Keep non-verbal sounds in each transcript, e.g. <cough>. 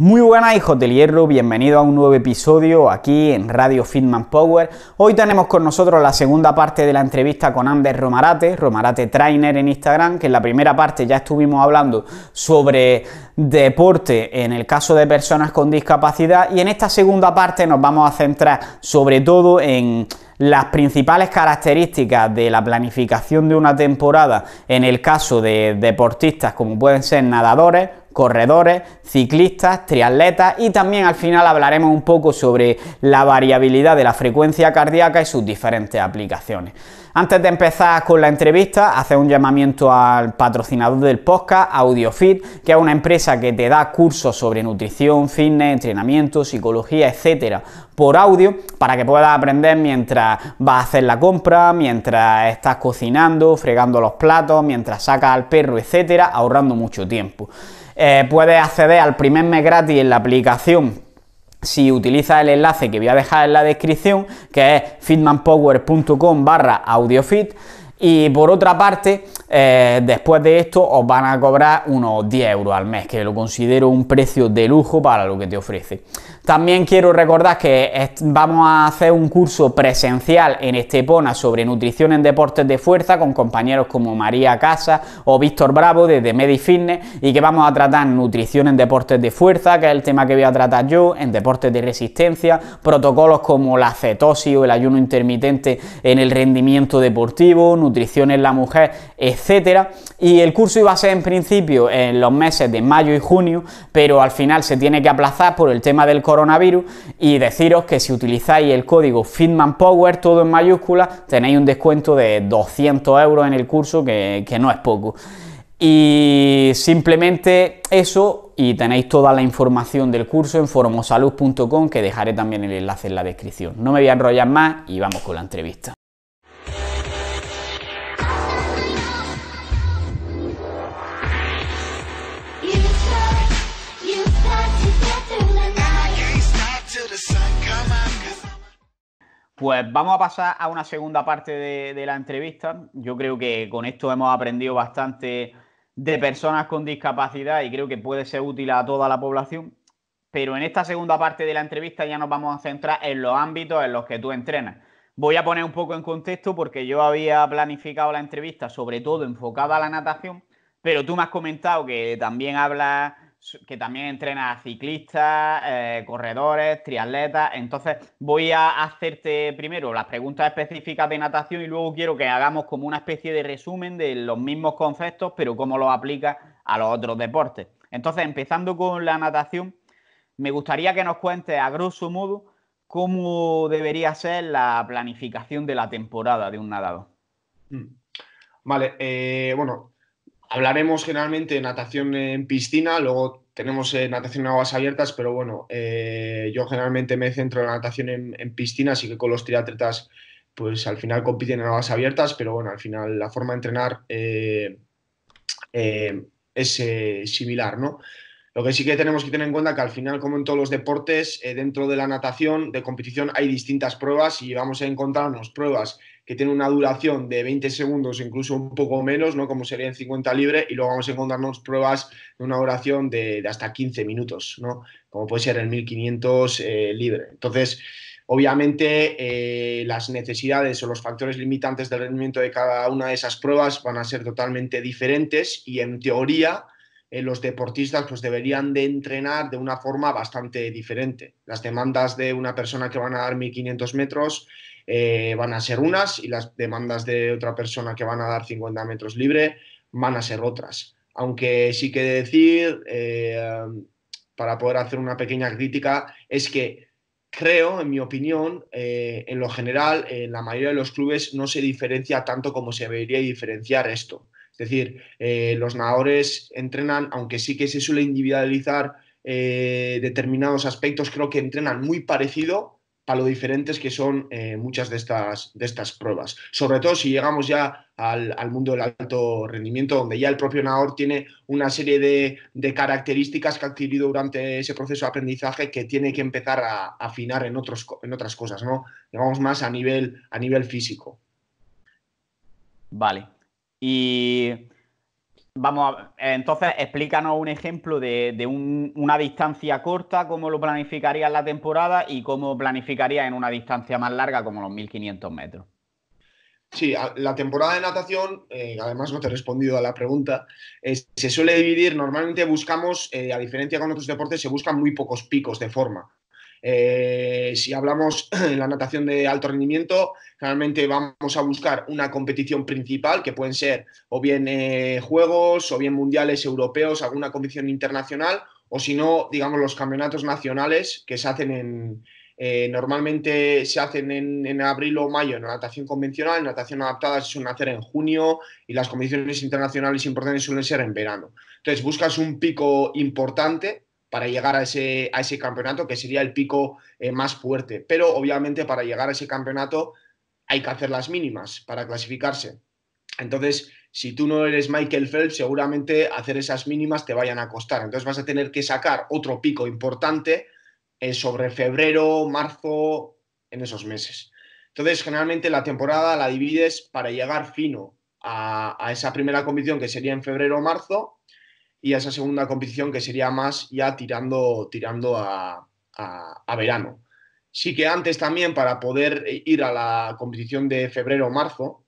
Muy buenas hijos del hierro, bienvenido a un nuevo episodio aquí en Radio Fitman Power. Hoy tenemos con nosotros la segunda parte de la entrevista con Amber Romarate, Romarate Trainer en Instagram, que en la primera parte ya estuvimos hablando sobre deporte en el caso de personas con discapacidad y en esta segunda parte nos vamos a centrar sobre todo en las principales características de la planificación de una temporada en el caso de deportistas como pueden ser nadadores, corredores, ciclistas, triatletas y también al final hablaremos un poco sobre la variabilidad de la frecuencia cardíaca y sus diferentes aplicaciones. Antes de empezar con la entrevista, hace un llamamiento al patrocinador del podcast, AudioFit, que es una empresa que te da cursos sobre nutrición, fitness, entrenamiento, psicología, etcétera, por audio, para que puedas aprender mientras vas a hacer la compra, mientras estás cocinando, fregando los platos, mientras sacas al perro, etcétera, ahorrando mucho tiempo. Eh, puedes acceder al primer mes gratis en la aplicación si utilizas el enlace que voy a dejar en la descripción, que es fitmanpower.com barra audiofit. Y por otra parte, eh, después de esto os van a cobrar unos 10 euros al mes, que lo considero un precio de lujo para lo que te ofrece. También quiero recordar que vamos a hacer un curso presencial en Estepona sobre nutrición en deportes de fuerza con compañeros como María Casa o Víctor Bravo desde Medi y que vamos a tratar nutrición en deportes de fuerza, que es el tema que voy a tratar yo, en deportes de resistencia, protocolos como la cetosis o el ayuno intermitente en el rendimiento deportivo, nutrición en la mujer, etcétera. Y el curso iba a ser en principio en los meses de mayo y junio, pero al final se tiene que aplazar por el tema del coronavirus y deciros que si utilizáis el código power todo en mayúscula tenéis un descuento de 200 euros en el curso, que, que no es poco. Y simplemente eso, y tenéis toda la información del curso en formosalud.com, que dejaré también el enlace en la descripción. No me voy a enrollar más y vamos con la entrevista. Pues vamos a pasar a una segunda parte de, la entrevista. Yo creo que con esto hemos aprendido bastante de personas con discapacidad y creo que puede ser útil a toda la población. Pero en esta segunda parte de la entrevista ya nos vamos a centrar en los ámbitos en los que tú entrenas. Voy a poner un poco en contexto porque yo había planificado la entrevista sobre todo enfocada a la natación, pero tú me has comentado que también hablas que también entrena a ciclistas, eh, corredores, triatletas. Entonces voy a hacerte primero las preguntas específicas de natación y luego quiero que hagamos como una especie de resumen de los mismos conceptos, pero cómo los aplica a los otros deportes. Entonces, empezando con la natación, me gustaría que nos cuentes a grosso modo cómo debería ser la planificación de la temporada de un nadador. Mm. Vale, eh, bueno, Hablaremos generalmente de natación en piscina, luego tenemos eh, natación en aguas abiertas, pero bueno, eh, yo generalmente me centro en la natación en, piscina, así que con los triatletas, pues al final compiten en aguas abiertas, pero bueno, al final la forma de entrenar eh, es similar, ¿no? Lo que sí que tenemos que tener en cuenta que al final, como en todos los deportes, dentro de la natación de competición hay distintas pruebas y vamos a encontrarnos pruebas que tiene una duración de 20 segundos, incluso un poco menos, ¿no? como sería en 50 libre, y luego vamos a encontrarnos pruebas de una duración de, hasta 15 minutos, ¿no? como puede ser en 1500 eh, libre. Entonces, obviamente, eh, las necesidades o los factores limitantes del rendimiento de cada una de esas pruebas van a ser totalmente diferentes y en teoría... Eh, los deportistas pues deberían de entrenar de una forma bastante diferente. Las demandas de una persona que van a dar 1500 metros eh, van a ser unas y las demandas de otra persona que van a dar 50 metros libre van a ser otras. Aunque sí que decir, eh, para poder hacer una pequeña crítica, es que creo, en mi opinión, eh, en lo general, en la mayoría de los clubes no se diferencia tanto como se debería diferenciar esto. Es decir, los nadadores entrenan, aunque sí que se suele individualizar determinados aspectos, creo que entrenan muy parecido a lo diferentes que son eh, muchas de estas, de estas pruebas. Sobre todo si llegamos ya al, mundo del alto rendimiento, donde ya el propio Naor tiene una serie de, características que ha adquirido durante ese proceso de aprendizaje que tiene que empezar a, afinar en, otros, en otras cosas, ¿no? Llegamos más a nivel, a nivel físico. Vale. Y Vamos, entonces explícanos un ejemplo de, una distancia corta, cómo lo planificarías la temporada y cómo planificaría en una distancia más larga como los 1500 metros. Sí, la temporada de natación, eh, además no te he respondido a la pregunta, se suele dividir, normalmente buscamos, eh, a diferencia con otros deportes, se buscan muy pocos picos de forma. Eh, si hablamos <clears throat> en la natación de alto rendimiento, generalmente vamos a buscar una competición principal, que pueden ser o bien eh, Juegos, o bien Mundiales Europeos, alguna competición internacional, o si no, digamos, los campeonatos nacionales que se hacen en... Eh, normalmente se hacen en, abril o mayo en natación convencional, en natación adaptada se suelen hacer en junio y las competiciones internacionales importantes suelen ser en verano. Entonces buscas un pico importante para llegar a ese, a ese campeonato, que sería el pico eh, más fuerte. Pero obviamente para llegar a ese campeonato hay que hacer las mínimas para clasificarse. Entonces, si tú no eres Michael Phelps, seguramente hacer esas mínimas te vayan a costar. Entonces vas a tener que sacar otro pico importante eh, sobre febrero, marzo, en esos meses. Entonces, generalmente la temporada la divides para llegar fino a, esa primera comisión, que sería en febrero o marzo y a esa segunda competición que sería más ya tirando, tirando a, verano. Sí que antes también para poder ir a la competición de febrero o marzo,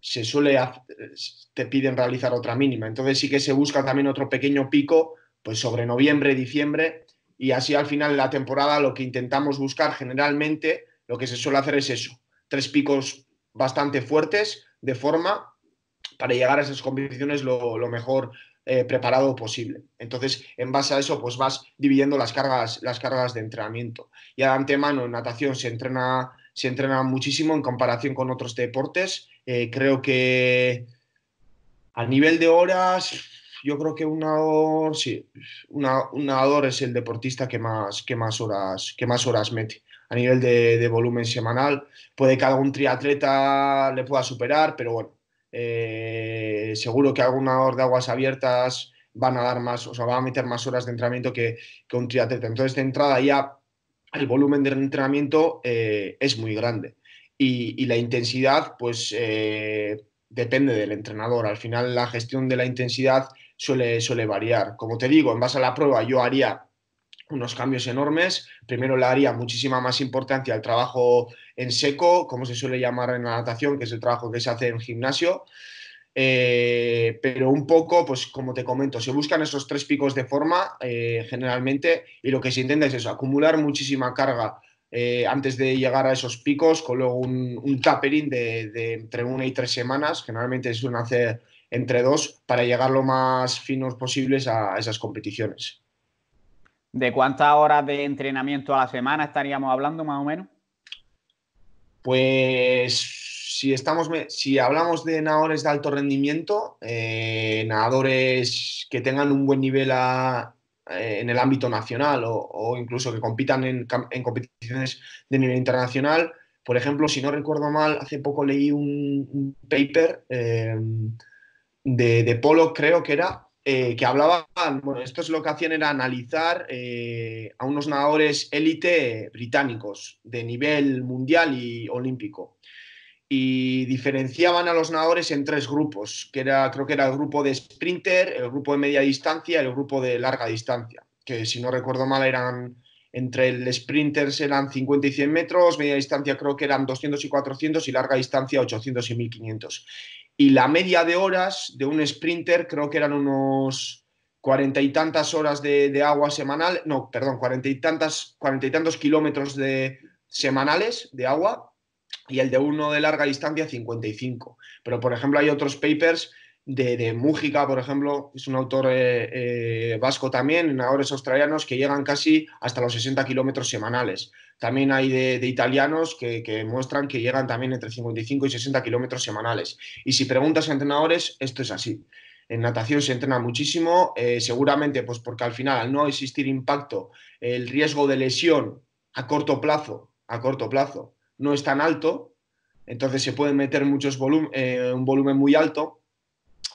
se suele, te piden realizar otra mínima. Entonces sí que se busca también otro pequeño pico, pues sobre noviembre, diciembre, y así al final de la temporada lo que intentamos buscar generalmente, lo que se suele hacer es eso, tres picos bastante fuertes de forma para llegar a esas competiciones lo, lo mejor, eh, preparado posible. Entonces, en base a eso, pues vas dividiendo las cargas, las cargas de entrenamiento. Y de antemano, en natación se entrena, se entrena muchísimo en comparación con otros deportes. Eh, creo que a nivel de horas, yo creo que un nadador, un nadador es el deportista que más, que más, horas, que más horas mete a nivel de, volumen semanal. Puede que algún triatleta le pueda superar, pero bueno, eh, seguro que alguna hora de aguas abiertas van a dar más, o sea, van a meter más horas de entrenamiento que, que un triatleta. Entonces, de entrada ya el volumen del entrenamiento eh, es muy grande. Y, la intensidad, pues eh, depende del entrenador. Al final, la gestión de la intensidad suele, suele variar. Como te digo, en base a la prueba, yo haría unos cambios enormes. Primero le haría muchísima más importancia al trabajo en seco, como se suele llamar en la natación, que es el trabajo que se hace en gimnasio. Eh, pero un poco, pues como te comento, se buscan esos tres picos de forma eh, generalmente y lo que se intenta es eso, acumular muchísima carga eh, antes de llegar a esos picos, con luego un, tapering de, de, entre una y tres semanas, generalmente se suelen hacer entre dos, para llegar lo más finos posibles a esas competiciones. ¿De cuántas horas de entrenamiento a la semana estaríamos hablando más o menos? Pues si, estamos, si hablamos de nadadores de alto rendimiento, eh, nadadores que tengan un buen nivel eh, en el ámbito nacional o, incluso que compitan en, competiciones de nivel internacional, por ejemplo, si no recuerdo mal, hace poco leí un, paper eh, de, de Polo, creo que era, eh, que hablaban, bueno, esto es lo que hacían era analizar eh, a unos nadadores élite británicos de nivel mundial y olímpico. Y diferenciaban a los nadadores en tres grupos, que era, creo que era el grupo de sprinter, el grupo de media distancia y el grupo de larga distancia, que si no recuerdo mal eran entre el sprinter eran 50 y 100 metros, media distancia creo que eran 200 y 400 y larga distancia 800 y 1500 y la media de horas de un sprinter creo que eran unos cuarenta y tantas horas de, agua semanal, no, perdón, cuarenta y cuarenta y tantos kilómetros de semanales de agua y el de uno de larga distancia 55. Pero por ejemplo hay otros papers de, Mújica, por ejemplo, es un autor eh, eh, vasco también, entrenadores australianos que llegan casi hasta los 60 kilómetros semanales. También hay de, italianos que, muestran que llegan también entre 55 y 60 kilómetros semanales. Y si preguntas a entrenadores, esto es así. En natación se entrena muchísimo, eh, seguramente pues porque al final, al no existir impacto, el riesgo de lesión a corto plazo, a corto plazo, no es tan alto, entonces se pueden meter muchos un volumen muy alto,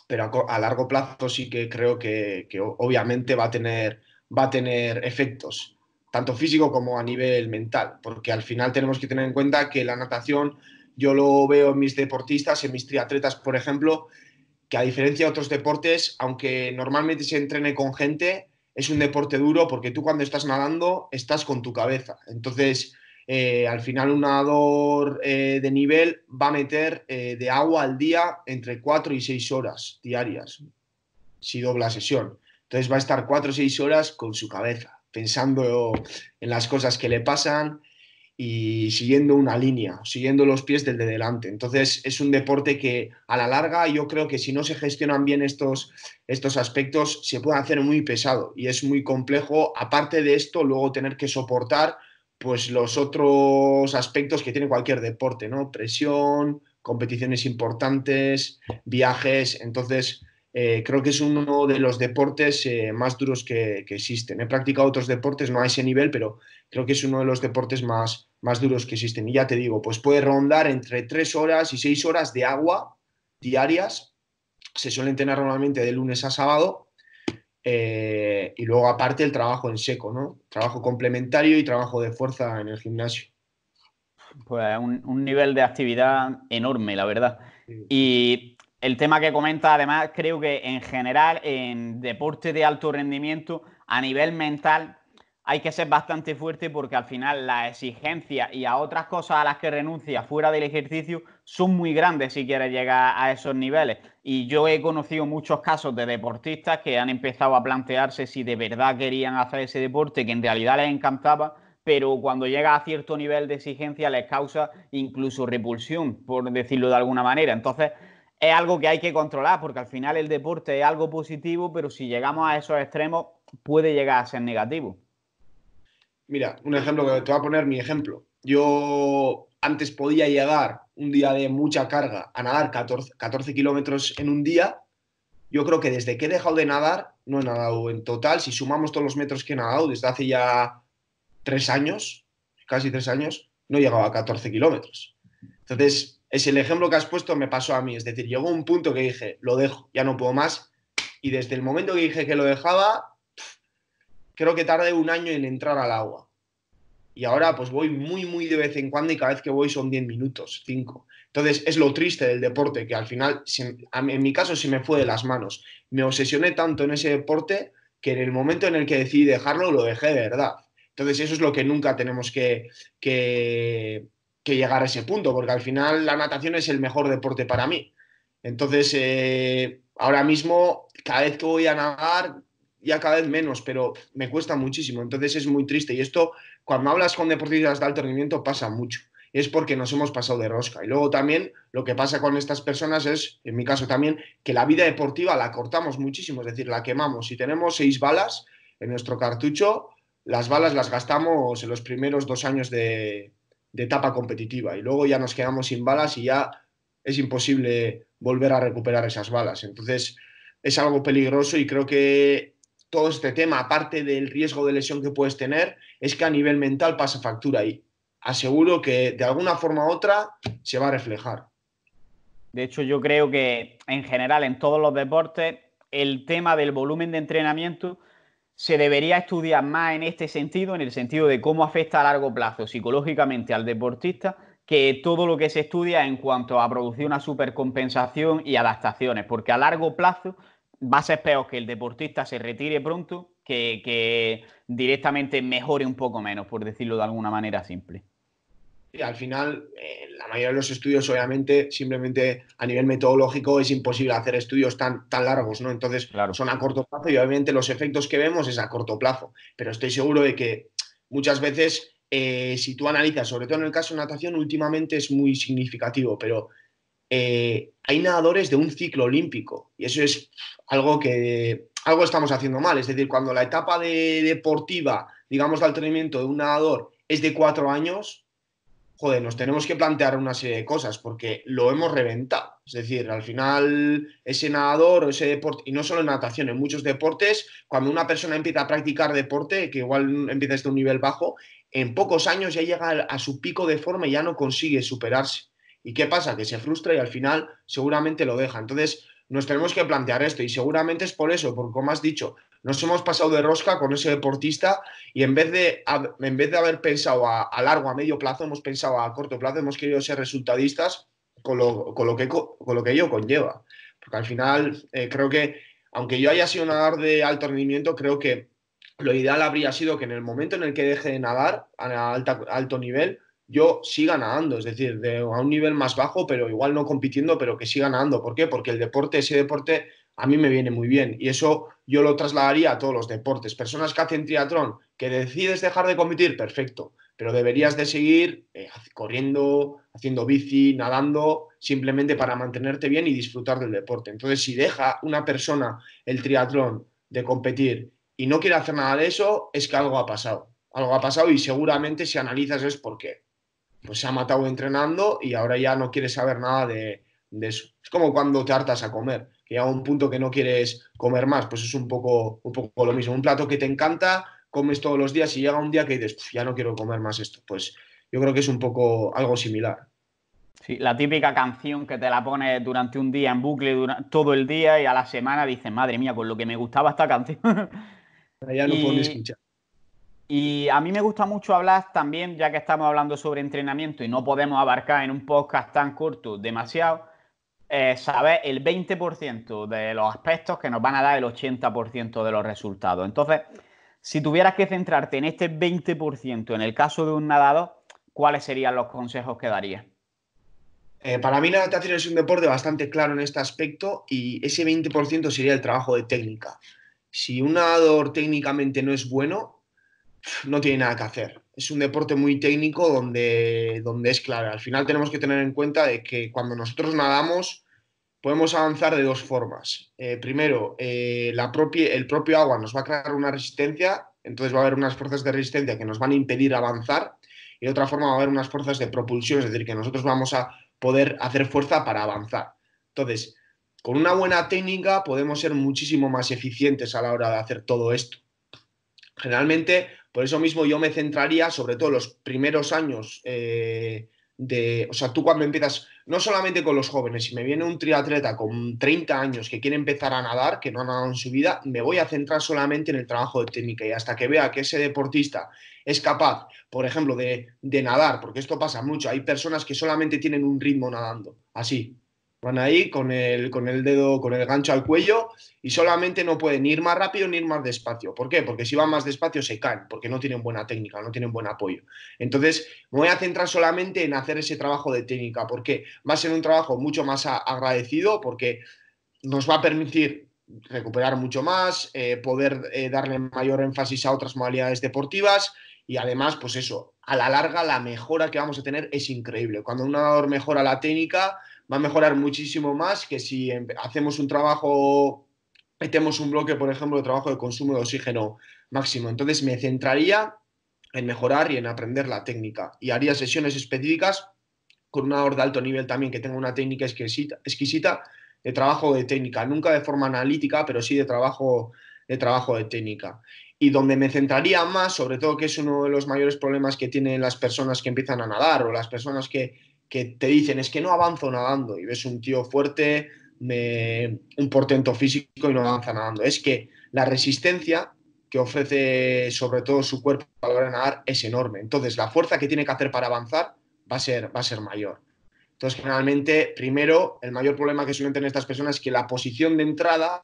pero a, largo plazo sí que creo que, obviamente va a tener, va a tener efectos, tanto físico como a nivel mental, porque al final tenemos que tener en cuenta que la natación, yo lo veo en mis deportistas, en mis triatletas, por ejemplo, que a diferencia de otros deportes, aunque normalmente se entrene con gente, es un deporte duro porque tú cuando estás nadando estás con tu cabeza. Entonces, eh, al final un nadador eh, de nivel va a meter eh, de agua al día entre 4 y 6 horas diarias, si dobla sesión. Entonces va a estar 4 o 6 horas con su cabeza, pensando en las cosas que le pasan y siguiendo una línea, siguiendo los pies del de delante. Entonces es un deporte que a la larga yo creo que si no se gestionan bien estos, estos aspectos se puede hacer muy pesado y es muy complejo, aparte de esto, luego tener que soportar pues los otros aspectos que tiene cualquier deporte, ¿no? Presión, competiciones importantes, viajes. Entonces, eh, creo que es uno de los deportes eh, más duros que, existen. He practicado otros deportes, no a ese nivel, pero creo que es uno de los deportes más, más duros que existen. Y ya te digo, pues puede rondar entre tres horas y seis horas de agua diarias. Se suelen entrenar normalmente de lunes a sábado eh, y luego aparte el trabajo en seco, ¿no? Trabajo complementario y trabajo de fuerza en el gimnasio. Pues un, un nivel de actividad enorme, la verdad. Y el tema que comenta, además, creo que en general, en deporte de alto rendimiento, a nivel mental, hay que ser bastante fuerte porque al final las exigencias y a otras cosas a las que renuncia fuera del ejercicio son muy grandes si quieres llegar a esos niveles. Y yo he conocido muchos casos de deportistas que han empezado a plantearse si de verdad querían hacer ese deporte que en realidad les encantaba, pero cuando llega a cierto nivel de exigencia les causa incluso repulsión, por decirlo de alguna manera. Entonces es algo que hay que controlar porque al final el deporte es algo positivo, pero si llegamos a esos extremos puede llegar a ser negativo mira, un ejemplo que te voy a poner mi ejemplo. Yo antes podía llegar un día de mucha carga a nadar 14, kilómetros en un día. Yo creo que desde que he dejado de nadar, no he nadado en total. Si sumamos todos los metros que he nadado desde hace ya tres años, casi tres años, no he llegado a 14 kilómetros. Entonces, es el ejemplo que has puesto, me pasó a mí. Es decir, llegó un punto que dije, lo dejo, ya no puedo más. Y desde el momento que dije que lo dejaba, creo que tardé un año en entrar al agua. Y ahora pues voy muy, muy de vez en cuando y cada vez que voy son 10 minutos, 5. Entonces es lo triste del deporte, que al final, en mi caso, se me fue de las manos. Me obsesioné tanto en ese deporte que en el momento en el que decidí dejarlo, lo dejé de verdad. Entonces eso es lo que nunca tenemos que, que, llegar a ese punto, porque al final la natación es el mejor deporte para mí. Entonces, eh, ahora mismo, cada vez que voy a nadar, ya cada vez menos, pero me cuesta muchísimo. Entonces es muy triste. Y esto, cuando hablas con deportistas de alto pasa mucho. Es porque nos hemos pasado de rosca. Y luego también lo que pasa con estas personas es, en mi caso también, que la vida deportiva la cortamos muchísimo, es decir, la quemamos. Si tenemos seis balas en nuestro cartucho, las balas las gastamos en los primeros dos años de, de etapa competitiva y luego ya nos quedamos sin balas y ya es imposible volver a recuperar esas balas. Entonces es algo peligroso y creo que todo este tema, aparte del riesgo de lesión que puedes tener, es que a nivel mental pasa factura y aseguro que de alguna forma u otra se va a reflejar. De hecho, yo creo que en general en todos los deportes el tema del volumen de entrenamiento se debería estudiar más en este sentido, en el sentido de cómo afecta a largo plazo psicológicamente al deportista, que todo lo que se estudia en cuanto a producir una supercompensación y adaptaciones, porque a largo plazo va a ser peor que el deportista se retire pronto que, directamente mejore un poco menos, por decirlo de alguna manera simple. Y al final, eh, la mayoría de los estudios, obviamente, simplemente a nivel metodológico es imposible hacer estudios tan, tan largos, ¿no? Entonces, son a corto plazo y obviamente los efectos que vemos es a corto plazo. Pero estoy seguro de que muchas veces, eh, si tú analizas, sobre todo en el caso de natación, últimamente es muy significativo, pero eh, hay nadadores de un ciclo olímpico y eso es algo que algo estamos haciendo mal. Es decir, cuando la etapa de deportiva, digamos, del entrenamiento de un nadador es de cuatro años, joder, nos tenemos que plantear una serie de cosas porque lo hemos reventado. Es decir, al final ese nadador o ese deporte, y no solo en natación, en muchos deportes, cuando una persona empieza a practicar deporte, que igual empieza desde un nivel bajo, en pocos años ya llega a su pico de forma y ya no consigue superarse. ¿Y qué pasa? Que se frustra y al final seguramente lo deja. Entonces, nos tenemos que plantear esto y seguramente es por eso, porque como has dicho, nos hemos pasado de rosca con ese deportista y en vez de, en vez de haber pensado a, largo, a medio plazo, hemos pensado a corto plazo, hemos querido ser resultadistas con lo, con lo que, con lo que ello conlleva. Porque al final eh, creo que, aunque yo haya sido nadador de alto rendimiento, creo que lo ideal habría sido que en el momento en el que deje de nadar a alta, alto nivel, yo siga nadando, es decir, de, a un nivel más bajo, pero igual no compitiendo, pero que siga ganando. ¿Por qué? Porque el deporte, ese deporte, a mí me viene muy bien y eso yo lo trasladaría a todos los deportes. Personas que hacen triatlón, que decides dejar de competir, perfecto, pero deberías de seguir eh, corriendo, haciendo bici, nadando, simplemente para mantenerte bien y disfrutar del deporte. Entonces, si deja una persona el triatlón de competir y no quiere hacer nada de eso, es que algo ha pasado. Algo ha pasado y seguramente si analizas es por qué pues se ha matado entrenando y ahora ya no quiere saber nada de, eso. Es como cuando te hartas a comer, que a un punto que no quieres comer más, pues es un poco, un poco lo mismo. Un plato que te encanta, comes todos los días y llega un día que dices, ya no quiero comer más esto. Pues yo creo que es un poco algo similar. Sí, la típica canción que te la pones durante un día en bucle, durante, todo el día y a la semana dices, madre mía, con lo que me gustaba esta canción. ya no y... puedo escuchar. Y a mí me gusta mucho hablar también, ya que estamos hablando sobre entrenamiento y no podemos abarcar en un podcast tan corto demasiado, eh, saber el 20% de los aspectos que nos van a dar el 80% de los resultados. Entonces, si tuvieras que centrarte en este 20% en el caso de un nadador, ¿cuáles serían los consejos que darías? Eh, para mí la natación es un deporte bastante claro en este aspecto y ese 20% sería el trabajo de técnica. Si un nadador técnicamente no es bueno, no tiene nada que hacer. Es un deporte muy técnico donde, es claro. Al final tenemos que tener en cuenta de que cuando nosotros nadamos podemos avanzar de dos formas. Eh, primero, eh, el propio agua nos va a crear una resistencia, entonces va a haber unas fuerzas de resistencia que nos van a impedir avanzar. Y de otra forma va a haber unas fuerzas de propulsión, es decir, que nosotros vamos a poder hacer fuerza para avanzar. Entonces, con una buena técnica podemos ser muchísimo más eficientes a la hora de hacer todo esto. Generalmente por eso mismo yo me centraría sobre todo los primeros años eh, de, o sea, tú cuando empiezas, no solamente con los jóvenes, si me viene un triatleta con 30 años que quiere empezar a nadar, que no ha nadado en su vida, me voy a centrar solamente en el trabajo de técnica y hasta que vea que ese deportista es capaz, por ejemplo, de, de nadar, porque esto pasa mucho, hay personas que solamente tienen un ritmo nadando, así, Van ahí con el, dedo, con el gancho al cuello y solamente no pueden ir más rápido ni ir más despacio. ¿Por qué? Porque si van más despacio se caen, porque no tienen buena técnica, no tienen buen apoyo. Entonces, me voy a centrar solamente en hacer ese trabajo de técnica, porque va a ser un trabajo mucho más agradecido, porque nos va a permitir recuperar mucho más, eh, poder eh, darle mayor énfasis a otras modalidades deportivas y además, pues eso, a la larga la mejora que vamos a tener es increíble. Cuando un nadador mejora la técnica, va a mejorar muchísimo más que si hacemos un trabajo, metemos un bloque, por ejemplo, de trabajo de consumo de oxígeno máximo. Entonces me centraría en mejorar y en aprender la técnica y haría sesiones específicas con un hora de alto nivel también que tenga una técnica exquisita, exquisita de trabajo de técnica, nunca de forma analítica, pero sí de trabajo de trabajo de técnica. Y donde me centraría más, sobre todo que es uno de los mayores problemas que tienen las personas que empiezan a nadar o las personas que que te dicen es que no avanzo nadando y ves un tío fuerte, un portento físico y no avanza nadando. Es que la resistencia que ofrece sobre todo su cuerpo a la hora de nadar es enorme. Entonces la fuerza que tiene que hacer para avanzar va a ser, va a ser mayor. Entonces generalmente, primero, el mayor problema que suelen tener estas personas es que la posición de entrada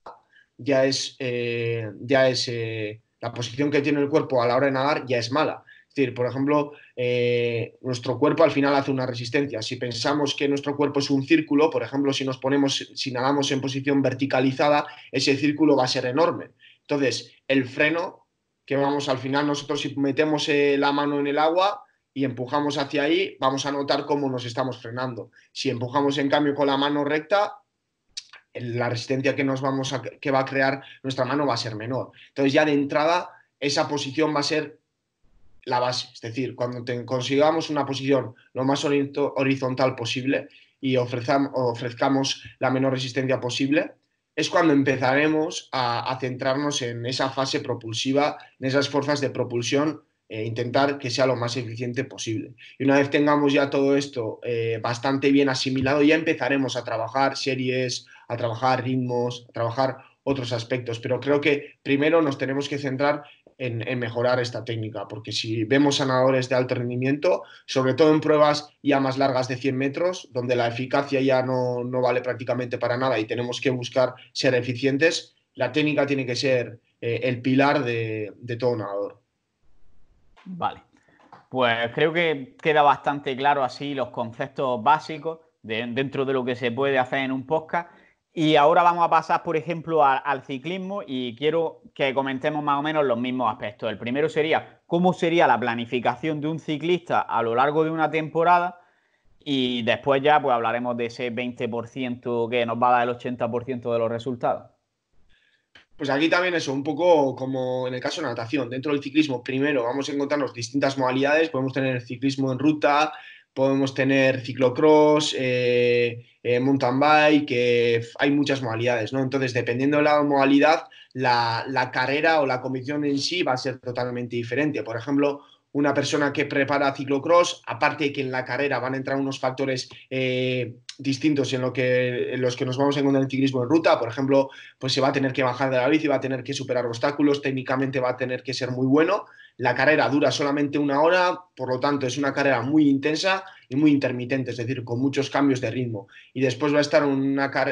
ya es, eh, ya es eh, la posición que tiene el cuerpo a la hora de nadar ya es mala. Es decir, por ejemplo, eh, nuestro cuerpo al final hace una resistencia. Si pensamos que nuestro cuerpo es un círculo, por ejemplo, si nos ponemos, si nadamos en posición verticalizada, ese círculo va a ser enorme. Entonces, el freno, que vamos al final nosotros si metemos eh, la mano en el agua y empujamos hacia ahí, vamos a notar cómo nos estamos frenando. Si empujamos en cambio con la mano recta, la resistencia que nos vamos a, que va a crear nuestra mano va a ser menor. Entonces ya de entrada esa posición va a ser la base, es decir, cuando consigamos una posición lo más horizontal posible y ofrezcamos la menor resistencia posible, es cuando empezaremos a, centrarnos en esa fase propulsiva, en esas fuerzas de propulsión, e intentar que sea lo más eficiente posible. Y una vez tengamos ya todo esto eh, bastante bien asimilado, ya empezaremos a trabajar series, a trabajar ritmos, a trabajar otros aspectos, pero creo que primero nos tenemos que centrar en, mejorar esta técnica, porque si vemos a nadadores de alto rendimiento, sobre todo en pruebas ya más largas de 100 metros, donde la eficacia ya no, vale prácticamente para nada y tenemos que buscar ser eficientes, la técnica tiene que ser eh, el pilar de, todo nadador. Vale, pues creo que queda bastante claro así los conceptos básicos dentro de lo que se puede hacer en un podcast. Y ahora vamos a pasar, por ejemplo, al ciclismo y quiero que comentemos más o menos los mismos aspectos. El primero sería cómo sería la planificación de un ciclista a lo largo de una temporada y después ya pues hablaremos de ese 20% que nos va a dar el 80% de los resultados. Pues aquí también eso, un poco como en el caso de natación. Dentro del ciclismo, primero vamos a encontrarnos distintas modalidades. Podemos tener el ciclismo en ruta, podemos tener ciclocross, eh, eh, mountain bike, hay muchas modalidades, ¿no? Entonces, dependiendo de la modalidad, la, carrera o la comisión en sí va a ser totalmente diferente. Por ejemplo, una persona que prepara ciclocross, aparte de que en la carrera van a entrar unos factores eh, distintos en, lo que, en los que nos vamos a encontrar en ciclismo en ruta, por ejemplo, pues se va a tener que bajar de la bici, va a tener que superar obstáculos, técnicamente va a tener que ser muy bueno, la carrera dura solamente una hora, por lo tanto es una carrera muy intensa y muy intermitente, es decir, con muchos cambios de ritmo. Y después va a estar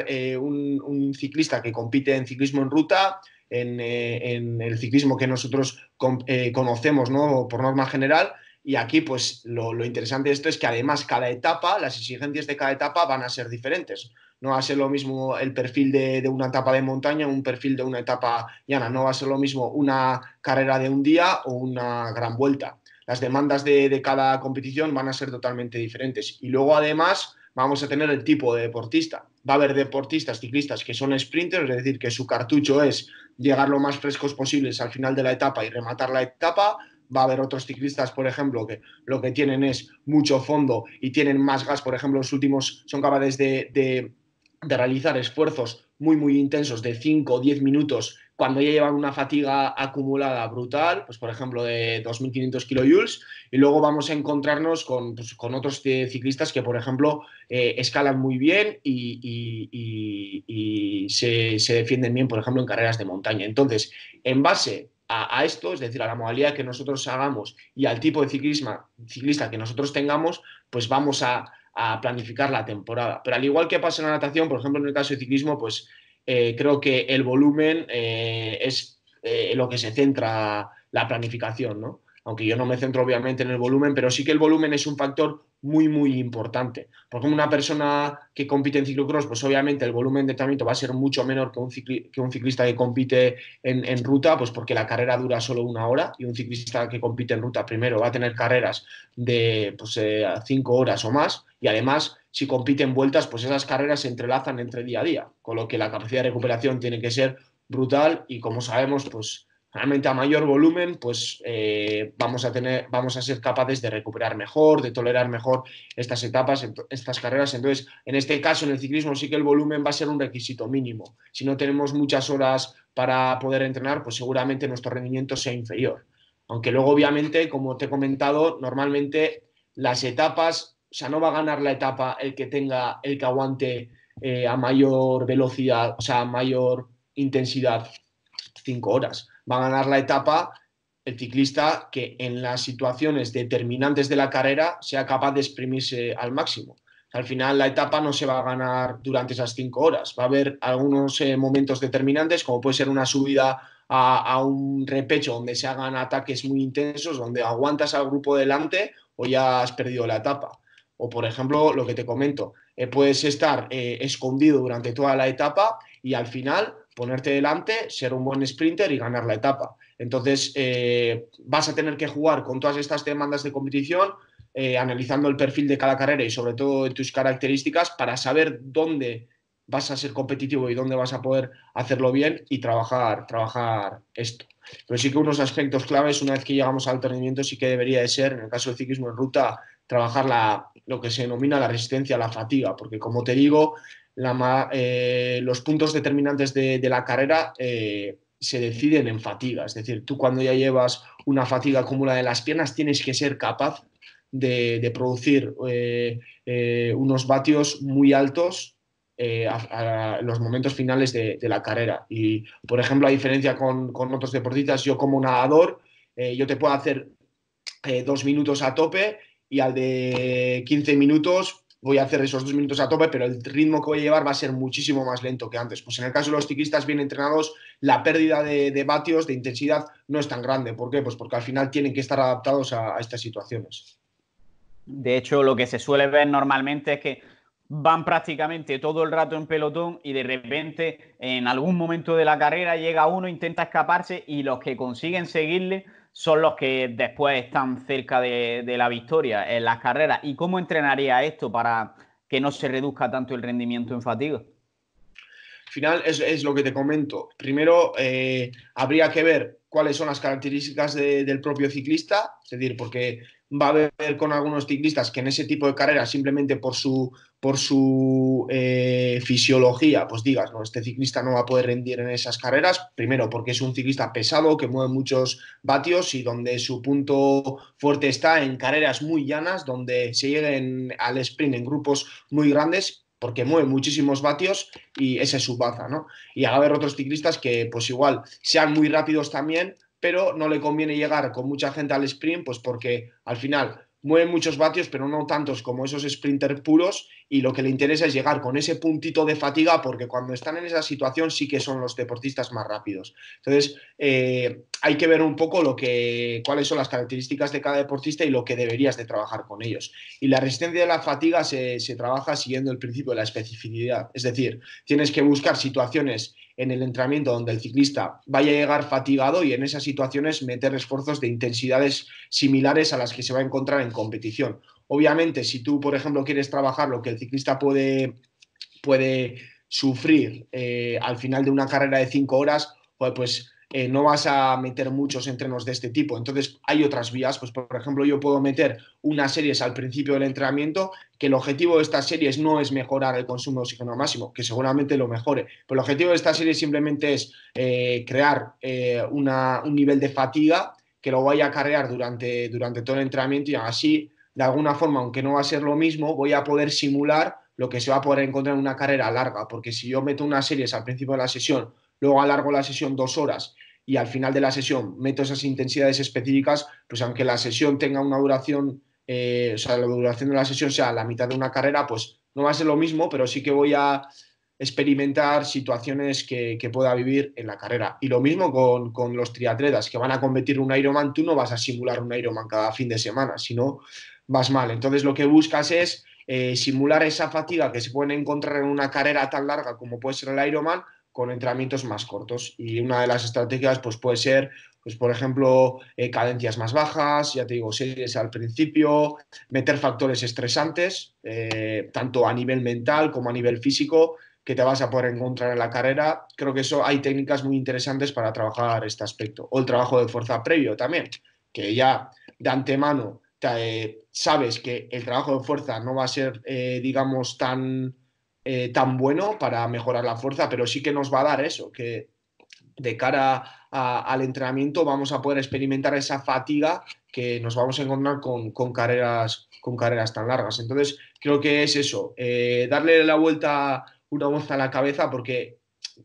eh, un, ciclista que compite en ciclismo en ruta, en, eh, el ciclismo que nosotros eh, conocemos por norma general. Y aquí, pues lo, lo interesante de esto es que además cada etapa, las exigencias de cada etapa van a ser diferentes. No va a ser lo mismo el perfil de, una etapa de montaña, un perfil de una etapa llana. No va a ser lo mismo una carrera de un día o una gran vuelta. Las demandas de, cada competición van a ser totalmente diferentes. Y luego, además, vamos a tener el tipo de deportista. Va a haber deportistas, ciclistas que son sprinters, es decir, que su cartucho es llegar lo más frescos posibles al final de la etapa y rematar la etapa. Va a haber otros ciclistas, por ejemplo, que lo que tienen es mucho fondo y tienen más gas. Por ejemplo, los últimos son capaces de de realizar esfuerzos muy, muy intensos de 5 o 10 minutos cuando ya llevan una fatiga acumulada brutal, pues por ejemplo de 2.500 kilojoules, y luego vamos a encontrarnos con, pues, otros ciclistas que, por ejemplo, eh, escalan muy bien y, se, defienden bien, por ejemplo, en carreras de montaña. Entonces, en base a, a, esto, es decir, a la modalidad que nosotros hagamos y al tipo de ciclista que nosotros tengamos, pues vamos a a planificar la temporada. Pero al igual que pasa en la natación, por ejemplo, en el caso de ciclismo, pues eh, creo que el volumen eh, es eh, lo que se centra la planificación, ¿no? aunque yo no me centro obviamente en el volumen, pero sí que el volumen es un factor muy, muy importante. Porque una persona que compite en ciclocross, pues obviamente el volumen de entrenamiento va a ser mucho menor que un, ciclista que compite en, ruta, pues porque la carrera dura solo una hora y un ciclista que compite en ruta primero va a tener carreras de pues, eh, cinco horas o más y además si compite en vueltas, pues esas carreras se entrelazan entre día a día, con lo que la capacidad de recuperación tiene que ser brutal y como sabemos, pues Realmente a mayor volumen, pues eh, vamos, a tener, vamos a ser capaces de recuperar mejor, de tolerar mejor estas etapas, estas carreras. Entonces, en este caso, en el ciclismo sí que el volumen va a ser un requisito mínimo. Si no tenemos muchas horas para poder entrenar, pues seguramente nuestro rendimiento sea inferior. Aunque luego, obviamente, como te he comentado, normalmente las etapas, o sea, no va a ganar la etapa el que tenga, el que aguante eh, a mayor velocidad, o sea, a mayor intensidad, cinco horas va a ganar la etapa el ciclista que en las situaciones determinantes de la carrera sea capaz de exprimirse al máximo. Al final la etapa no se va a ganar durante esas cinco horas. Va a haber algunos eh, momentos determinantes, como puede ser una subida a, un repecho donde se hagan ataques muy intensos, donde aguantas al grupo delante o ya has perdido la etapa. O por ejemplo, lo que te comento, eh, puedes estar eh, escondido durante toda la etapa y al final ponerte delante, ser un buen sprinter y ganar la etapa. Entonces, eh, vas a tener que jugar con todas estas demandas de competición, eh, analizando el perfil de cada carrera y sobre todo tus características para saber dónde vas a ser competitivo y dónde vas a poder hacerlo bien y trabajar, trabajar esto. Pero sí que unos aspectos claves, una vez que llegamos al entrenamiento, sí que debería de ser, en el caso del ciclismo en ruta, trabajar la, lo que se denomina la resistencia a la fatiga, porque como te digo, eh, los puntos determinantes de, la carrera eh, se deciden en fatiga. Es decir, tú cuando ya llevas una fatiga acumulada en las piernas tienes que ser capaz de, producir eh, unos vatios muy altos a, los momentos finales de, la carrera. Y, por ejemplo, a diferencia con, con otros deportistas, yo como nadador, yo te puedo hacer dos minutos a tope y al de 15 minutos voy a hacer esos dos minutos a tope, pero el ritmo que voy a llevar va a ser muchísimo más lento que antes. Pues en el caso de los ciclistas bien entrenados, la pérdida de, vatios, de intensidad, no es tan grande. ¿Por qué? Pues porque al final tienen que estar adaptados a estas situaciones. De hecho, lo que se suele ver normalmente es que van prácticamente todo el rato en pelotón y de repente en algún momento de la carrera llega uno, intenta escaparse y los que consiguen seguirle son los que después están cerca de, la victoria en las carreras. ¿Y cómo entrenaría esto para que no se reduzca tanto el rendimiento en fatiga? final es, lo que te comento. Primero, eh, habría que ver cuáles son las características del propio ciclista, es decir, porque va a haber con algunos ciclistas que en ese tipo de carreras, simplemente por su, por su eh, fisiología, pues digas, no, este ciclista no va a poder rendir en esas carreras, primero porque es un ciclista pesado, que mueve muchos vatios y donde su punto fuerte está en carreras muy llanas, donde se lleguen al sprint en grupos muy grandes porque mueve muchísimos vatios y esa es su baza, ¿no? Y va a haber otros ciclistas que pues igual sean muy rápidos también, pero no le conviene llegar con mucha gente al sprint, pues porque al final mueven muchos vatios, pero no tantos como esos sprinters puros, y lo que le interesa es llegar con ese puntito de fatiga, porque cuando están en esa situación sí que son los deportistas más rápidos. Entonces, eh, hay que ver un poco lo que, cuáles son las características de cada deportista y lo que deberías de trabajar con ellos. Y la resistencia de la fatiga se, se trabaja siguiendo el principio de la especificidad, es decir, tienes que buscar situaciones en el entrenamiento donde el ciclista vaya a llegar fatigado y en esas situaciones meter esfuerzos de intensidades similares a las que se va a encontrar en competición. Obviamente, si tú, por ejemplo, quieres trabajar lo que el ciclista puede, puede sufrir eh, al final de una carrera de cinco horas, pues eh, no vas a meter muchos entrenos de este tipo. Entonces hay otras vías, pues por ejemplo yo puedo meter unas series al principio del entrenamiento, que el objetivo de estas series no es mejorar el consumo de oxígeno máximo, que seguramente lo mejore, pero el objetivo de esta serie simplemente es eh, crear eh, un nivel de fatiga que lo vaya a cargar durante, durante todo el entrenamiento y así, de alguna forma, aunque no va a ser lo mismo, voy a poder simular lo que se va a poder encontrar en una carrera larga, porque si yo meto unas series al principio de la sesión, luego alargo la sesión dos horas y al final de la sesión meto esas intensidades específicas, pues aunque la sesión tenga una duración, eh, o sea, la duración de la sesión sea la mitad de una carrera, pues no va a ser lo mismo, pero sí que voy a experimentar situaciones que, pueda vivir en la carrera. Y lo mismo con, los triatletas que van a competir un Ironman, tú no vas a simular un Ironman cada fin de semana, no, vas mal. Entonces lo que buscas es eh, simular esa fatiga que se puede encontrar en una carrera tan larga como puede ser el Ironman, con entrenamientos más cortos. Y una de las estrategias pues, puede ser, pues, por ejemplo, eh, cadencias más bajas, ya te digo, series al principio, meter factores estresantes, eh, tanto a nivel mental como a nivel físico, que te vas a poder encontrar en la carrera. Creo que eso hay técnicas muy interesantes para trabajar este aspecto. O el trabajo de fuerza previo también, que ya de antemano eh, sabes que el trabajo de fuerza no va a ser, digamos, tan eh, tan bueno para mejorar la fuerza, pero sí que nos va a dar eso, que de cara al entrenamiento vamos a poder experimentar esa fatiga que nos vamos a encontrar con, carreras, con carreras tan largas. Entonces, creo que es eso, eh, darle la vuelta, una voz a la cabeza, porque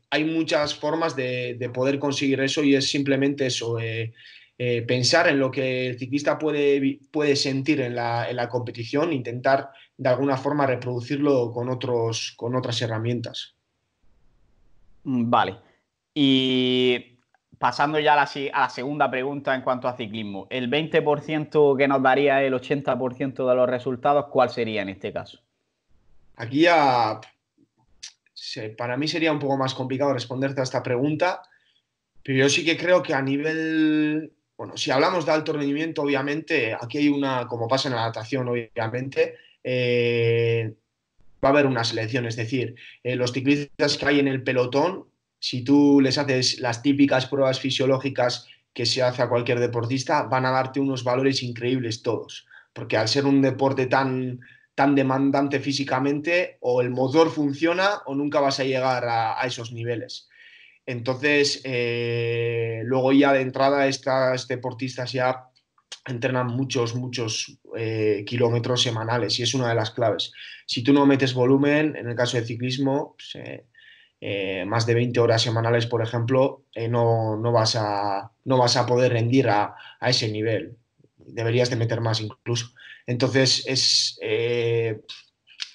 hay muchas formas de, poder conseguir eso y es simplemente eso. Eh, pensar en lo que el ciclista puede, puede sentir en la, en la competición, intentar de alguna forma reproducirlo con, otros, con otras herramientas. Mm, vale. Y pasando ya a la, a la segunda pregunta en cuanto a ciclismo, ¿el 20% que nos daría el 80% de los resultados, cuál sería en este caso? Aquí ya, para mí sería un poco más complicado responderte a esta pregunta, pero yo sí que creo que a nivel bueno, si hablamos de alto rendimiento, obviamente, aquí hay una, como pasa en la adaptación obviamente, eh, va a haber una selección, es decir, eh, los ciclistas que hay en el pelotón, si tú les haces las típicas pruebas fisiológicas que se hace a cualquier deportista, van a darte unos valores increíbles todos, porque al ser un deporte tan, tan demandante físicamente, o el motor funciona o nunca vas a llegar a, esos niveles. Entonces, eh, luego ya de entrada, estas deportistas ya entrenan muchos, muchos eh, kilómetros semanales y es una de las claves. Si tú no metes volumen, en el caso de ciclismo, pues, eh, eh, más de 20 horas semanales, por ejemplo, no, vas a, no vas a poder rendir a, ese nivel. Deberías de meter más incluso. Entonces, es,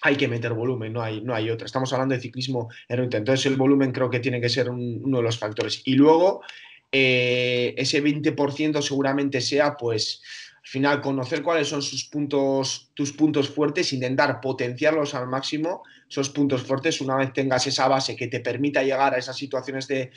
hay que meter volumen, no hay, no hay otra. Estamos hablando de ciclismo erudito. Entonces, el volumen creo que tiene que ser uno de los factores. Y luego, eh, ese 20% seguramente sea pues al final conocer cuáles son sus puntos, tus puntos fuertes, intentar potenciarlos al máximo, esos puntos fuertes, una vez tengas esa base que te permita llegar a esas situaciones de,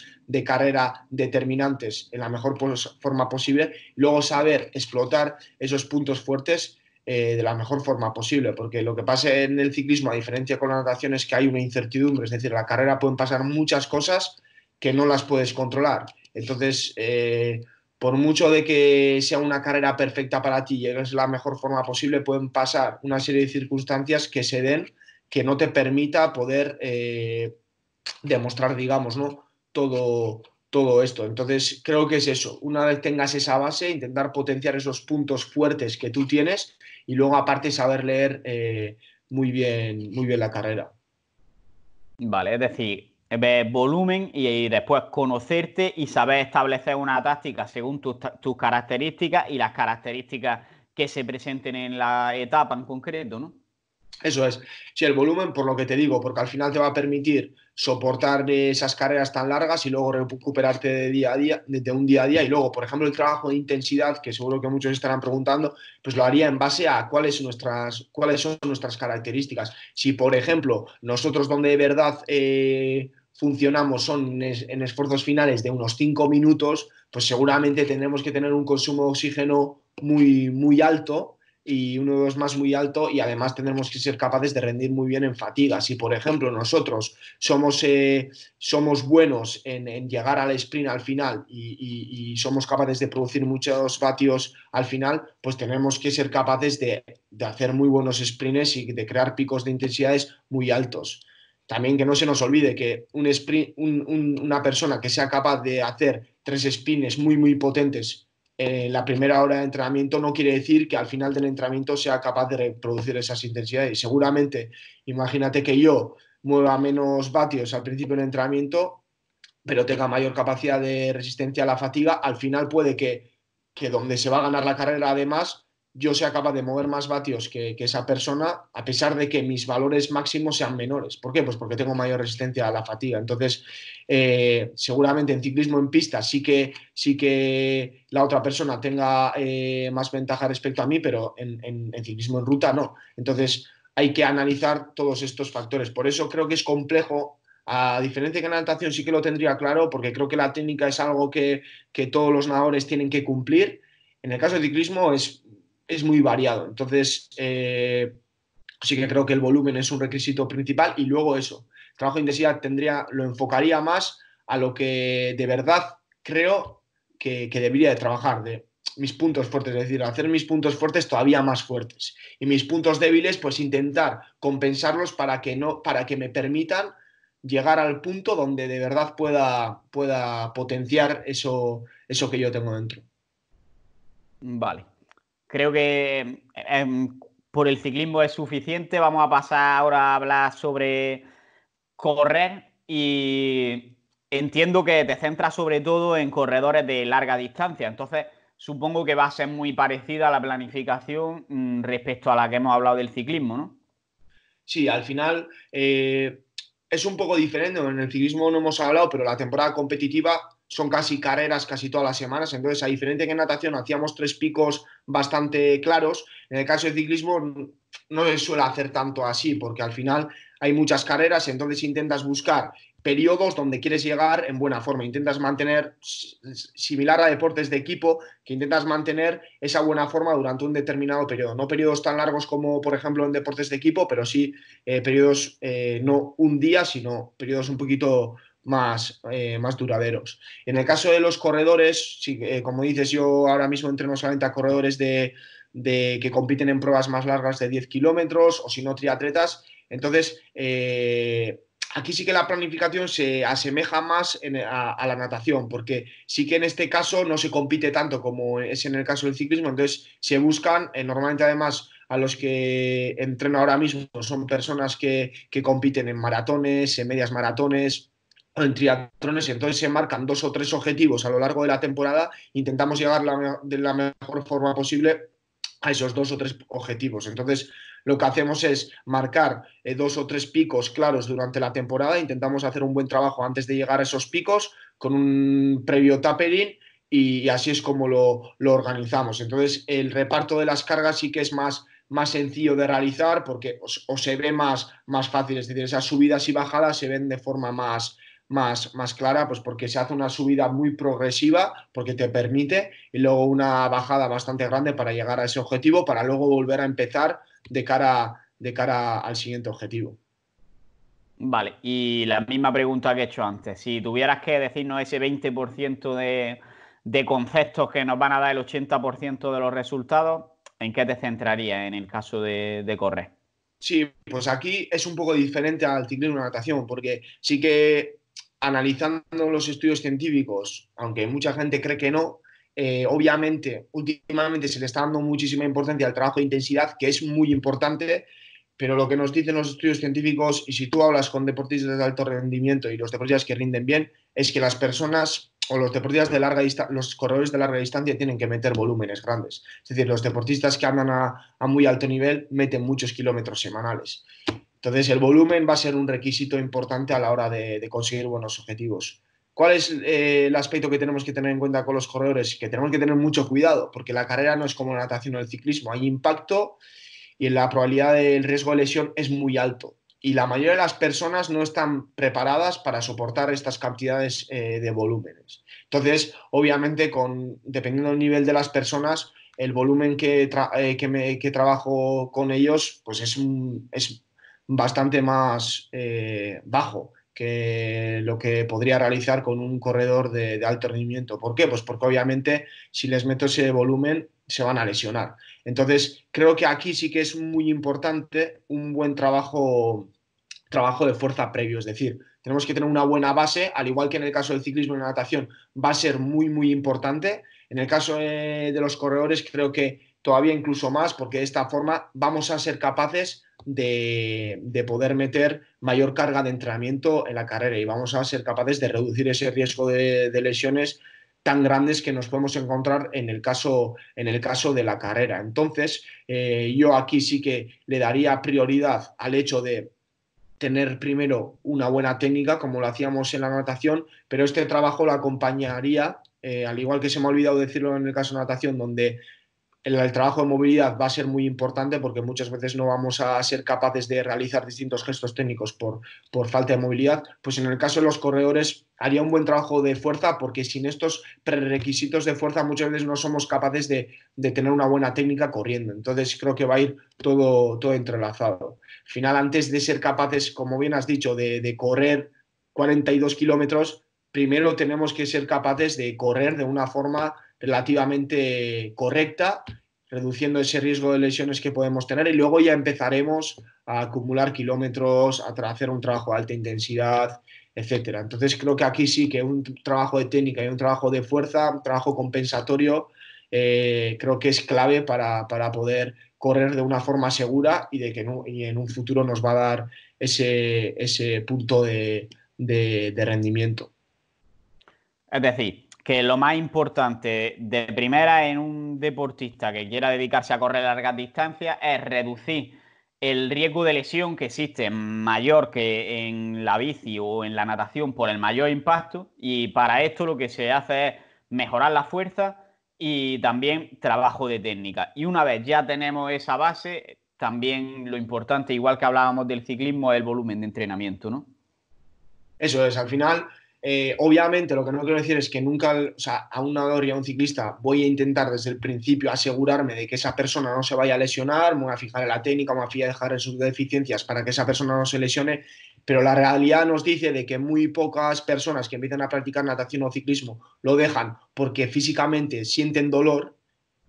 carrera determinantes en la mejor forma posible, luego saber explotar esos puntos fuertes eh, de la mejor forma posible, porque lo que pasa en el ciclismo, a diferencia con la natación, es que hay una incertidumbre, es decir, la carrera pueden pasar muchas cosas que no las puedes controlar entonces, eh, por mucho de que sea una carrera perfecta para ti y de la mejor forma posible, pueden pasar una serie de circunstancias que se den que no te permita poder eh, demostrar, digamos, ¿no? Todo, todo esto. Entonces, creo que es eso. Una vez tengas esa base, intentar potenciar esos puntos fuertes que tú tienes y luego, aparte, saber leer eh, muy, bien, muy bien la carrera. Vale, es decir, eh, volumen y, después conocerte y saber establecer una táctica según tus, características y las características que se presenten en la etapa en concreto, ¿no? Eso es. Sí, el volumen, por lo que te digo, porque al final te va a permitir soportar esas carreras tan largas y luego recuperarte de día a día, de un día a día. Y luego, por ejemplo, el trabajo de intensidad, que seguro que muchos estarán preguntando, pues lo haría en base a cuáles, nuestras, cuáles son nuestras características. Si, por ejemplo, nosotros donde de verdad eh, funcionamos son en esfuerzos finales de unos 5 minutos, pues seguramente tendremos que tener un consumo de oxígeno muy, muy alto y uno de los más muy alto y además tendremos que ser capaces de rendir muy bien en fatiga. Si, por ejemplo, nosotros somos, eh, somos buenos en, llegar al sprint al final y, somos capaces de producir muchos vatios al final, pues tenemos que ser capaces de, de hacer muy buenos sprints y de crear picos de intensidades muy altos. También que no se nos olvide que un una persona que sea capaz de hacer tres spins muy, muy potentes en la primera hora de entrenamiento no quiere decir que al final del entrenamiento sea capaz de reproducir esas intensidades. Y seguramente, imagínate que yo mueva menos vatios al principio del entrenamiento, pero tenga mayor capacidad de resistencia a la fatiga, al final puede que, que donde se va a ganar la carrera además yo sea capaz de mover más vatios que, esa persona, a pesar de que mis valores máximos sean menores. ¿Por qué? Pues porque tengo mayor resistencia a la fatiga. Entonces, eh, seguramente en ciclismo en pista sí que, sí que la otra persona tenga eh, más ventaja respecto a mí, pero en, ciclismo en ruta no. Entonces, hay que analizar todos estos factores. Por eso creo que es complejo a diferencia que en natación sí que lo tendría claro, porque creo que la técnica es algo que, que, todos los nadadores tienen que cumplir. En el caso de ciclismo es es muy variado. Entonces, eh, sí que creo que el volumen es un requisito principal y luego eso. trabajo de intensidad tendría, lo enfocaría más a lo que de verdad creo que, que debería de trabajar, de mis puntos fuertes, es decir, hacer mis puntos fuertes todavía más fuertes. Y mis puntos débiles, pues intentar compensarlos para que, no, para que me permitan llegar al punto donde de verdad pueda, pueda potenciar eso, eso que yo tengo dentro. Vale creo que em, por el ciclismo es suficiente. Vamos a pasar ahora a hablar sobre correr y entiendo que te centras sobre todo en corredores de larga distancia. Entonces, supongo que va a ser muy parecida a la planificación mm, respecto a la que hemos hablado del ciclismo, ¿no? Sí, al final eh, es un poco diferente. En el ciclismo no hemos hablado, pero la temporada competitiva son casi carreras casi todas las semanas, entonces a diferencia que en natación hacíamos tres picos bastante claros, en el caso de ciclismo no se suele hacer tanto así, porque al final hay muchas carreras, entonces intentas buscar periodos donde quieres llegar en buena forma, intentas mantener, similar a deportes de equipo, que intentas mantener esa buena forma durante un determinado periodo, no periodos tan largos como por ejemplo en deportes de equipo, pero sí eh, periodos, eh, no un día, sino periodos un poquito más, eh, más duraderos. En el caso de los corredores, eh, como dices, yo ahora mismo entreno solamente a corredores de, que compiten en pruebas más largas de 10 kilómetros o si no triatletas. Entonces, eh, aquí sí que la planificación se asemeja más a, la natación, porque sí que en este caso no se compite tanto como es en el caso del ciclismo, entonces se buscan, normalmente además a los que entreno ahora mismo son personas que compiten en maratones, en medias maratones, en triatrones, entonces se marcan dos o tres objetivos a lo largo de la temporada, intentamos llegar de la mejor forma posible a esos dos o tres objetivos. Entonces, lo que hacemos es marcar eh, dos o tres picos claros durante la temporada, intentamos hacer un buen trabajo antes de llegar a esos picos con un previo tapering y, así es como lo, organizamos. Entonces, el reparto de las cargas sí que es más, más sencillo de realizar porque o, se ve más, más fácil, es decir, esas subidas y bajadas se ven de forma más, más, clara, pues porque se hace una subida muy progresiva, porque te permite, y luego una bajada bastante grande para llegar a ese objetivo, para luego volver a empezar de cara, de cara al siguiente objetivo. Vale, y la misma pregunta que he hecho antes, si tuvieras que decirnos ese 20% de, conceptos que nos van a dar el 80% de los resultados, ¿en qué te centrarías en el caso de, correr? Sí, pues aquí es un poco diferente al ciclismo de natación, porque sí que analizando los estudios científicos, aunque mucha gente cree que no, eh, obviamente últimamente se le está dando muchísima importancia al trabajo de intensidad, que es muy importante, pero lo que nos dicen los estudios científicos, y si tú hablas con deportistas de alto rendimiento y los deportistas que rinden bien, es que las personas o los deportistas de larga distancia, los corredores de larga distancia tienen que meter volúmenes grandes. Es decir, los deportistas que andan a, a muy alto nivel meten muchos kilómetros semanales. Entonces, el volumen va a ser un requisito importante a la hora de, conseguir buenos objetivos. ¿Cuál es eh, el aspecto que tenemos que tener en cuenta con los corredores? Que tenemos que tener mucho cuidado, porque la carrera no es como la natación o el ciclismo. Hay impacto y la probabilidad del riesgo de lesión es muy alto. Y la mayoría de las personas no están preparadas para soportar estas cantidades eh, de volúmenes. Entonces, obviamente, con, dependiendo del nivel de las personas, el volumen que, eh, que, trabajo con ellos pues es, es bastante más eh, bajo que lo que podría realizar con un corredor de, alto rendimiento. ¿Por qué? Pues porque obviamente si les meto ese volumen se van a lesionar. Entonces, creo que aquí sí que es muy importante un buen trabajo, trabajo de fuerza previo, es decir, tenemos que tener una buena base, al igual que en el caso del ciclismo y la natación va a ser muy, muy importante. En el caso eh, de los corredores creo que todavía incluso más, porque de esta forma vamos a ser capaces de, poder meter mayor carga de entrenamiento en la carrera y vamos a ser capaces de reducir ese riesgo de, lesiones tan grandes que nos podemos encontrar en el caso, en el caso de la carrera. Entonces, eh, yo aquí sí que le daría prioridad al hecho de tener primero una buena técnica, como lo hacíamos en la natación, pero este trabajo lo acompañaría, eh, al igual que se me ha olvidado decirlo en el caso de natación, donde el, trabajo de movilidad va a ser muy importante porque muchas veces no vamos a ser capaces de realizar distintos gestos técnicos por, por falta de movilidad, pues en el caso de los corredores haría un buen trabajo de fuerza porque sin estos prerequisitos de fuerza muchas veces no somos capaces de, tener una buena técnica corriendo. Entonces creo que va a ir todo, todo entrelazado. Al final, antes de ser capaces, como bien has dicho, de, de correr 42 kilómetros, primero tenemos que ser capaces de correr de una forma relativamente correcta, reduciendo ese riesgo de lesiones que podemos tener y luego ya empezaremos a acumular kilómetros, a hacer un trabajo de alta intensidad, etcétera. Entonces creo que aquí sí que un trabajo de técnica y un trabajo de fuerza, un trabajo compensatorio, eh, creo que es clave para, poder correr de una forma segura y de que en un futuro nos va a dar ese, punto de, de rendimiento. Es decir, que lo más importante de primera en un deportista que quiera dedicarse a correr largas distancias es reducir el riesgo de lesión que existe mayor que en la bici o en la natación por el mayor impacto y para esto lo que se hace es mejorar la fuerza y también trabajo de técnica. Y una vez ya tenemos esa base, también lo importante, igual que hablábamos del ciclismo, es el volumen de entrenamiento, ¿no? Eso es, al final eh, obviamente, lo que no quiero decir es que nunca, a un nadador y a un ciclista voy a intentar desde el principio asegurarme de que esa persona no se vaya a lesionar, me voy a fijar en la técnica, me voy a fijar en sus deficiencias para que esa persona no se lesione, pero la realidad nos dice de que muy pocas personas que empiezan a practicar natación o ciclismo lo dejan porque físicamente sienten dolor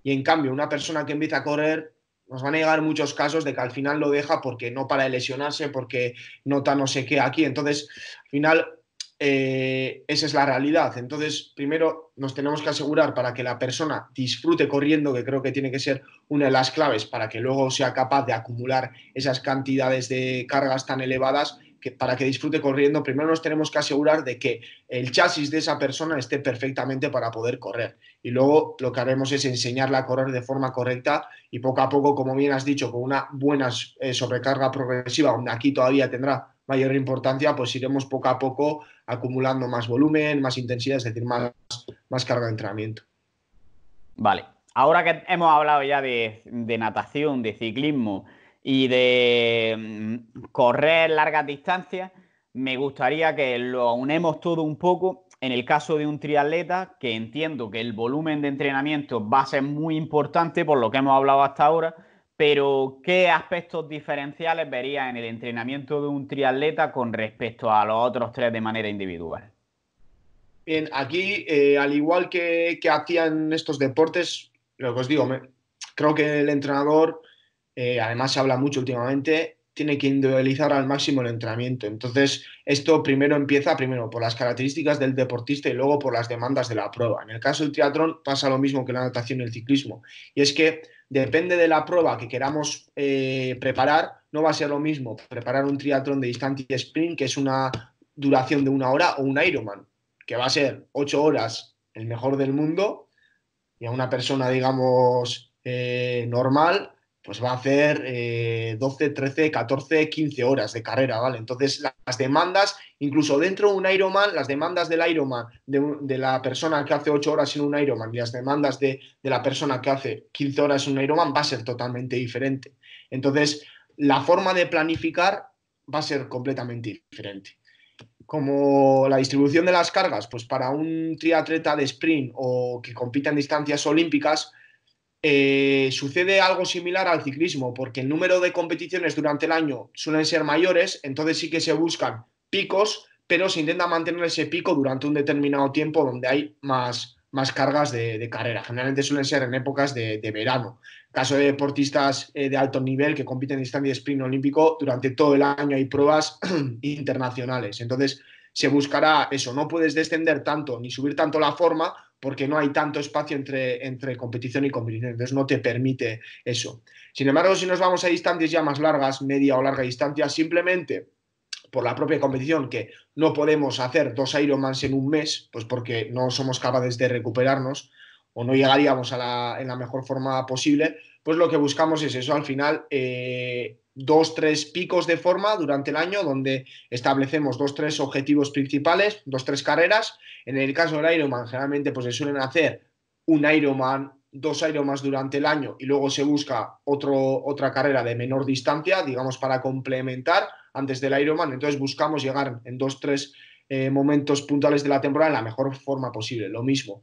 y en cambio una persona que empieza a correr nos van a llegar muchos casos de que al final lo deja porque no para lesionarse, porque nota no sé qué aquí. Entonces, al final eh, esa es la realidad. Entonces, primero nos tenemos que asegurar para que la persona disfrute corriendo, que creo que tiene que ser una de las claves para que luego sea capaz de acumular esas cantidades de cargas tan elevadas, que para que disfrute corriendo, primero nos tenemos que asegurar de que el chasis de esa persona esté perfectamente para poder correr. Y luego lo que haremos es enseñarla a correr de forma correcta y poco a poco, como bien has dicho, con una buena eh, sobrecarga progresiva, donde aquí todavía tendrá mayor importancia, pues iremos poco a poco acumulando más volumen, más intensidad, es decir, más, más carga de entrenamiento. Vale, ahora que hemos hablado ya de, de natación, de ciclismo y de mm, correr largas distancias, me gustaría que lo unemos todo un poco en el caso de un triatleta, que entiendo que el volumen de entrenamiento va a ser muy importante por lo que hemos hablado hasta ahora pero ¿qué aspectos diferenciales vería en el entrenamiento de un triatleta con respecto a los otros tres de manera individual? Bien, aquí, eh, al igual que, que, hacían estos deportes, lo que os digo, creo que el entrenador, eh, además se habla mucho últimamente, tiene que individualizar al máximo el entrenamiento. Entonces, esto primero empieza, primero, por las características del deportista y luego por las demandas de la prueba. En el caso del triatlón pasa lo mismo que la natación y el ciclismo. Y es que depende de la prueba que queramos eh, preparar, no va a ser lo mismo preparar un triatlón de distancia sprint, que es una duración de una hora, o un Ironman, que va a ser ocho horas, el mejor del mundo, y a una persona, digamos, eh, normal, pues va a hacer 12, 13, 14, 15 horas de carrera, ¿vale? Entonces las demandas, incluso dentro de un Ironman, las demandas del Ironman, de, de la persona que hace 8 horas en un Ironman y las demandas de, de, la persona que hace 15 horas en un Ironman va a ser totalmente diferente. Entonces la forma de planificar va a ser completamente diferente. Como la distribución de las cargas, pues para un triatleta de sprint o que compita en distancias olímpicas, eh, sucede algo similar al ciclismo, porque el número de competiciones durante el año suelen ser mayores, entonces sí que se buscan picos, pero se intenta mantener ese pico durante un determinado tiempo donde hay más, más cargas de, carrera. Generalmente suelen ser en épocas de, verano. Caso de deportistas eh, de alto nivel que compiten en distancia y sprint olímpico, durante todo el año hay pruebas <clears throat> internacionales. Entonces se buscará eso, no puedes descender tanto ni subir tanto la forma porque no hay tanto espacio entre, entre competición y competición, entonces no te permite eso. Sin embargo, si nos vamos a distancias ya más largas, media o larga distancia, simplemente por la propia competición, que no podemos hacer dos ironman en un mes, pues porque no somos capaces de recuperarnos o no llegaríamos en la mejor forma posible, pues lo que buscamos es eso, al final, eh, dos, tres picos de forma durante el año donde establecemos dos, tres objetivos principales, dos, tres carreras. En el caso del Ironman, generalmente pues se suelen hacer un Ironman, dos Ironmans durante el año y luego se busca otro, otra carrera de menor distancia, digamos, para complementar antes del Ironman. Entonces buscamos llegar en dos, tres eh, momentos puntuales de la temporada en la mejor forma posible. Lo mismo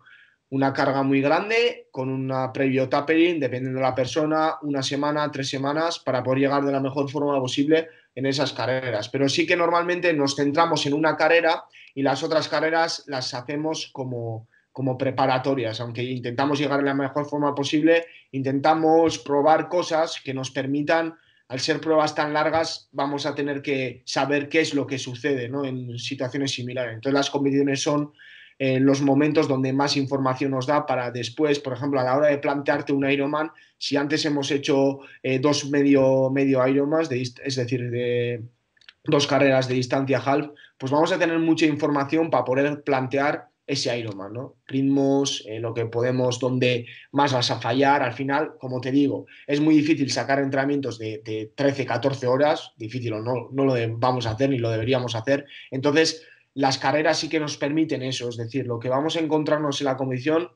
una carga muy grande con una previo tapering, dependiendo de la persona, una semana, tres semanas, para poder llegar de la mejor forma posible en esas carreras. Pero sí que normalmente nos centramos en una carrera y las otras carreras las hacemos como, como preparatorias, aunque intentamos llegar de la mejor forma posible, intentamos probar cosas que nos permitan, al ser pruebas tan largas, vamos a tener que saber qué es lo que sucede ¿no? en situaciones similares. Entonces las condiciones son en los momentos donde más información nos da para después, por ejemplo, a la hora de plantearte un Ironman, si antes hemos hecho eh, dos medio, medio Ironmans, es decir, de dos carreras de distancia half, pues vamos a tener mucha información para poder plantear ese Ironman, ¿no? Ritmos, eh, lo que podemos, donde más vas a fallar. Al final, como te digo, es muy difícil sacar entrenamientos de, 13, 14 horas, difícil o no, no lo vamos a hacer ni lo deberíamos hacer. Entonces, las carreras sí que nos permiten eso, es decir, lo que vamos a encontrarnos en la comisión...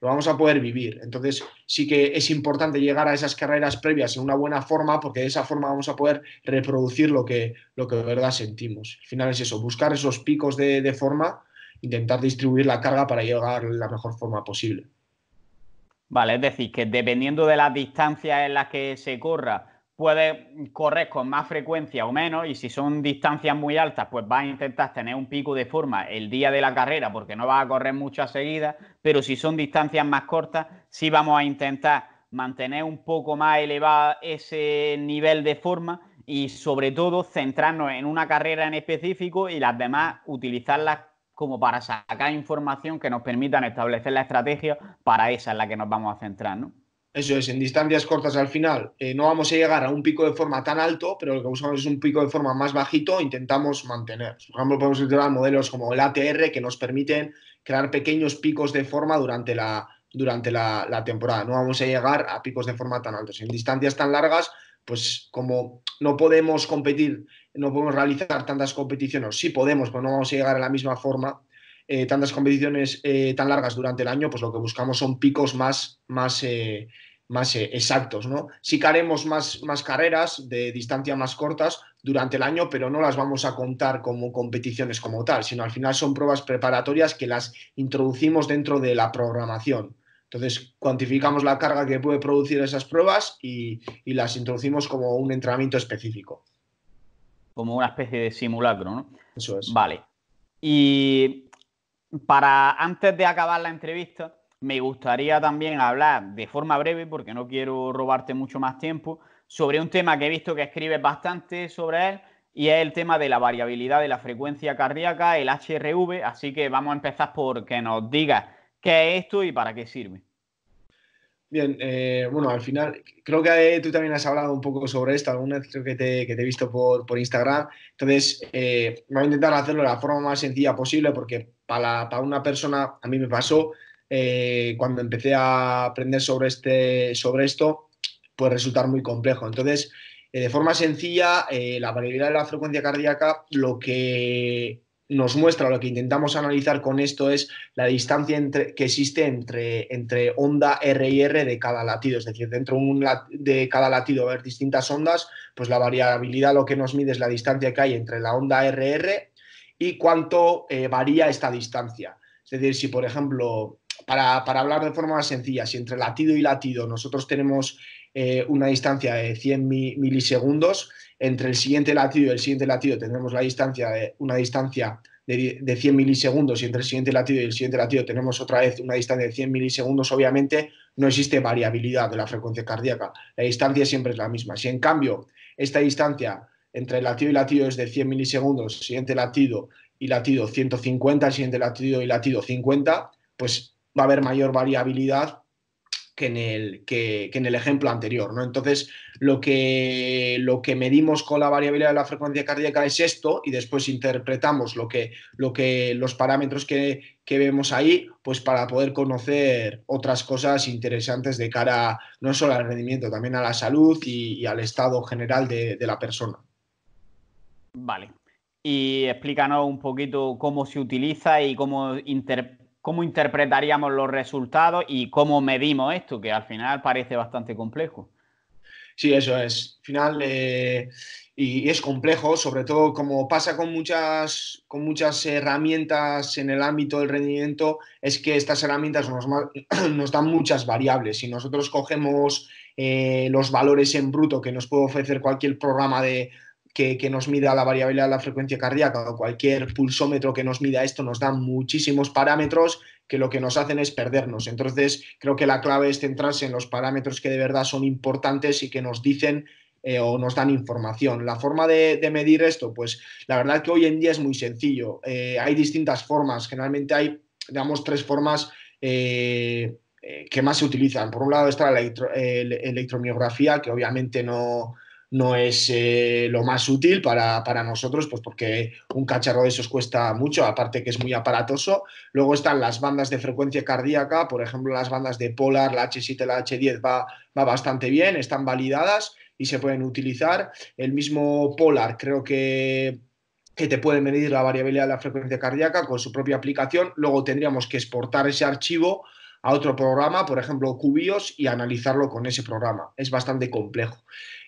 lo vamos a poder vivir. Entonces sí que es importante llegar a esas carreras previas en una buena forma porque de esa forma vamos a poder reproducir lo que, lo que de verdad sentimos. Al final es eso, buscar esos picos de, de forma, intentar distribuir la carga para llegar la mejor forma posible. Vale, es decir, que dependiendo de las distancias en la que se corra, puedes correr con más frecuencia o menos y si son distancias muy altas, pues vas a intentar tener un pico de forma el día de la carrera porque no vas a correr a seguida, pero si son distancias más cortas, sí vamos a intentar mantener un poco más elevado ese nivel de forma y sobre todo centrarnos en una carrera en específico y las demás utilizarlas como para sacar información que nos permitan establecer la estrategia para esa en la que nos vamos a centrar, ¿no? Eso es, en distancias cortas al final eh, no vamos a llegar a un pico de forma tan alto, pero lo que buscamos es un pico de forma más bajito, intentamos mantener. Por ejemplo, podemos utilizar modelos como el ATR que nos permiten crear pequeños picos de forma durante la, durante la, temporada. No vamos a llegar a picos de forma tan altos. En distancias tan largas, pues como no podemos competir, no podemos realizar tantas competiciones, sí podemos, pero no vamos a llegar a la misma forma, eh, tantas competiciones eh, tan largas durante el año, pues lo que buscamos son picos más, más, eh, más exactos. ¿no? Sí que más, más carreras de distancia más cortas durante el año, pero no las vamos a contar como competiciones como tal, sino al final son pruebas preparatorias que las introducimos dentro de la programación. Entonces, cuantificamos la carga que puede producir esas pruebas y, y las introducimos como un entrenamiento específico. Como una especie de simulacro, ¿no? Eso es. Vale. Y para antes de acabar la entrevista, me gustaría también hablar de forma breve, porque no quiero robarte mucho más tiempo, sobre un tema que he visto que escribes bastante sobre él, y es el tema de la variabilidad de la frecuencia cardíaca, el HRV, así que vamos a empezar por que nos digas qué es esto y para qué sirve. Bien, eh, bueno, al final creo que eh, tú también has hablado un poco sobre esto, alguna creo que te, he visto por, Instagram, entonces eh, voy a intentar hacerlo de la forma más sencilla posible porque para, una persona, a mí me pasó eh, cuando empecé a aprender sobre, este, sobre esto, puede resultar muy complejo. Entonces, eh, de forma sencilla, eh, la variabilidad de la frecuencia cardíaca lo que nos muestra, lo que intentamos analizar con esto es la distancia entre, que existe entre, entre onda R y R de cada latido. Es decir, dentro un de cada latido ver distintas ondas, pues la variabilidad lo que nos mide es la distancia que hay entre la onda RR y cuánto eh, varía esta distancia. Es decir, si por ejemplo, para, hablar de forma más sencilla, si entre latido y latido nosotros tenemos eh, una distancia de 100 milisegundos, entre el siguiente latido y el siguiente latido tenemos la distancia de una distancia de 100 milisegundos y entre el siguiente latido y el siguiente latido tenemos otra vez una distancia de 100 milisegundos, obviamente no existe variabilidad de la frecuencia cardíaca. La distancia siempre es la misma. Si en cambio esta distancia entre latido y latido es de 100 milisegundos, siguiente latido y latido 150, siguiente latido y latido 50, pues va a haber mayor variabilidad que en el, en el ejemplo anterior. ¿no? Entonces, lo que, lo que medimos con la variabilidad de la frecuencia cardíaca es esto y después interpretamos lo que, lo que, los parámetros que, vemos ahí pues para poder conocer otras cosas interesantes de cara no solo al rendimiento, también a la salud y, al estado general de la persona. Vale. Y explícanos un poquito cómo se utiliza y cómo, cómo interpretaríamos los resultados y cómo medimos esto, que al final parece bastante complejo. Sí, eso es. Al final, eh, y, es complejo, sobre todo como pasa con muchas, con muchas herramientas en el ámbito del rendimiento, es que estas herramientas nos, <clears throat> nos dan muchas variables. Si nosotros cogemos eh, los valores en bruto que nos puede ofrecer cualquier programa de, que, nos mida la variabilidad de la frecuencia cardíaca o cualquier pulsómetro que nos mida esto, nos da muchísimos parámetros que lo que nos hacen es perdernos. Entonces, creo que la clave es centrarse en los parámetros que de verdad son importantes y que nos dicen eh, o nos dan información. La forma de, medir esto, pues la verdad que hoy en día es muy sencillo. Eh, hay distintas formas, generalmente hay, digamos, tres formas. Eh, que más se utilizan. Por un lado está la electromiografía, que obviamente no, no es eh, lo más útil para, nosotros, pues porque un cacharro de esos cuesta mucho, aparte que es muy aparatoso. Luego están las bandas de frecuencia cardíaca, por ejemplo, las bandas de Polar, la H7, la H10 va, bastante bien, están validadas y se pueden utilizar. El mismo Polar creo que que te puede medir la variabilidad de la frecuencia cardíaca con su propia aplicación. Luego tendríamos que exportar ese archivo a otro programa, por ejemplo, Cubios, y analizarlo con ese programa. Es bastante complejo.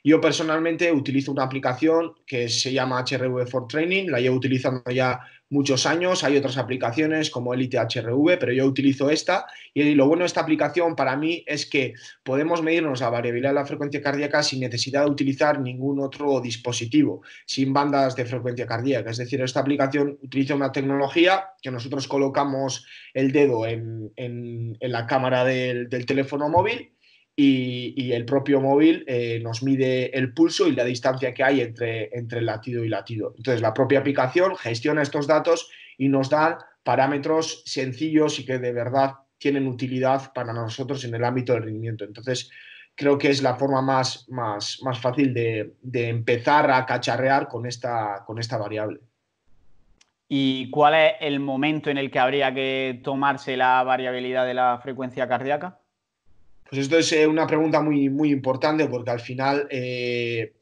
Yo personalmente utilizo una aplicación que se llama HRV for Training, la llevo utilizando ya muchos años, hay otras aplicaciones como Elite HRV, pero yo utilizo esta y lo bueno de esta aplicación para mí es que podemos medirnos la variabilidad de la frecuencia cardíaca sin necesidad de utilizar ningún otro dispositivo, sin bandas de frecuencia cardíaca. Es decir, esta aplicación utiliza una tecnología que nosotros colocamos el dedo en, la cámara del teléfono móvil y, el propio móvil eh, nos mide el pulso y la distancia que hay entre, entre latido y latido. Entonces la propia aplicación gestiona estos datos y nos da parámetros sencillos y que de verdad tienen utilidad para nosotros en el ámbito del rendimiento. Entonces, creo que es la forma más, más, fácil de, de, empezar a cacharrear con esta, con esta variable. ¿Y cuál es el momento en el que habría que tomarse la variabilidad de la frecuencia cardíaca? Pues esto es eh, una pregunta muy, importante porque al final eh,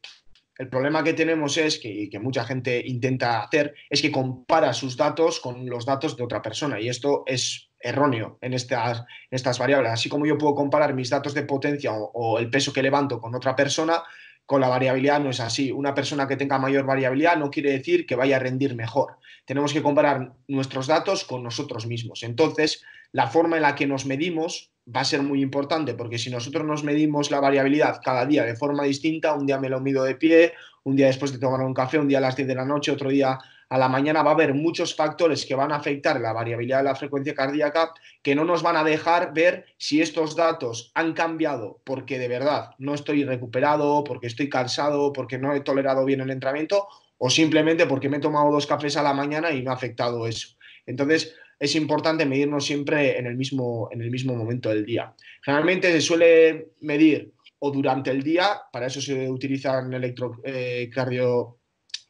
el problema que tenemos es que, que mucha gente intenta hacer es que compara sus datos con los datos de otra persona y esto es erróneo en estas, estas variables. Así como yo puedo comparar mis datos de potencia o, el peso que levanto con otra persona, con la variabilidad no es así. Una persona que tenga mayor variabilidad no quiere decir que vaya a rendir mejor. Tenemos que comparar nuestros datos con nosotros mismos. Entonces, la forma en la que nos medimos va a ser muy importante porque si nosotros nos medimos la variabilidad cada día de forma distinta, un día me lo mido de pie, un día después de tomar un café, un día a las 10 de la noche, otro día a la mañana, va a haber muchos factores que van a afectar la variabilidad de la frecuencia cardíaca que no nos van a dejar ver si estos datos han cambiado porque de verdad no estoy recuperado, porque estoy cansado, porque no he tolerado bien el entrenamiento o simplemente porque me he tomado dos cafés a la mañana y me ha afectado eso. Entonces, es importante medirnos siempre en el mismo, en el mismo momento del día. Generalmente se suele medir o durante el día, para eso se utilizan electrocardio,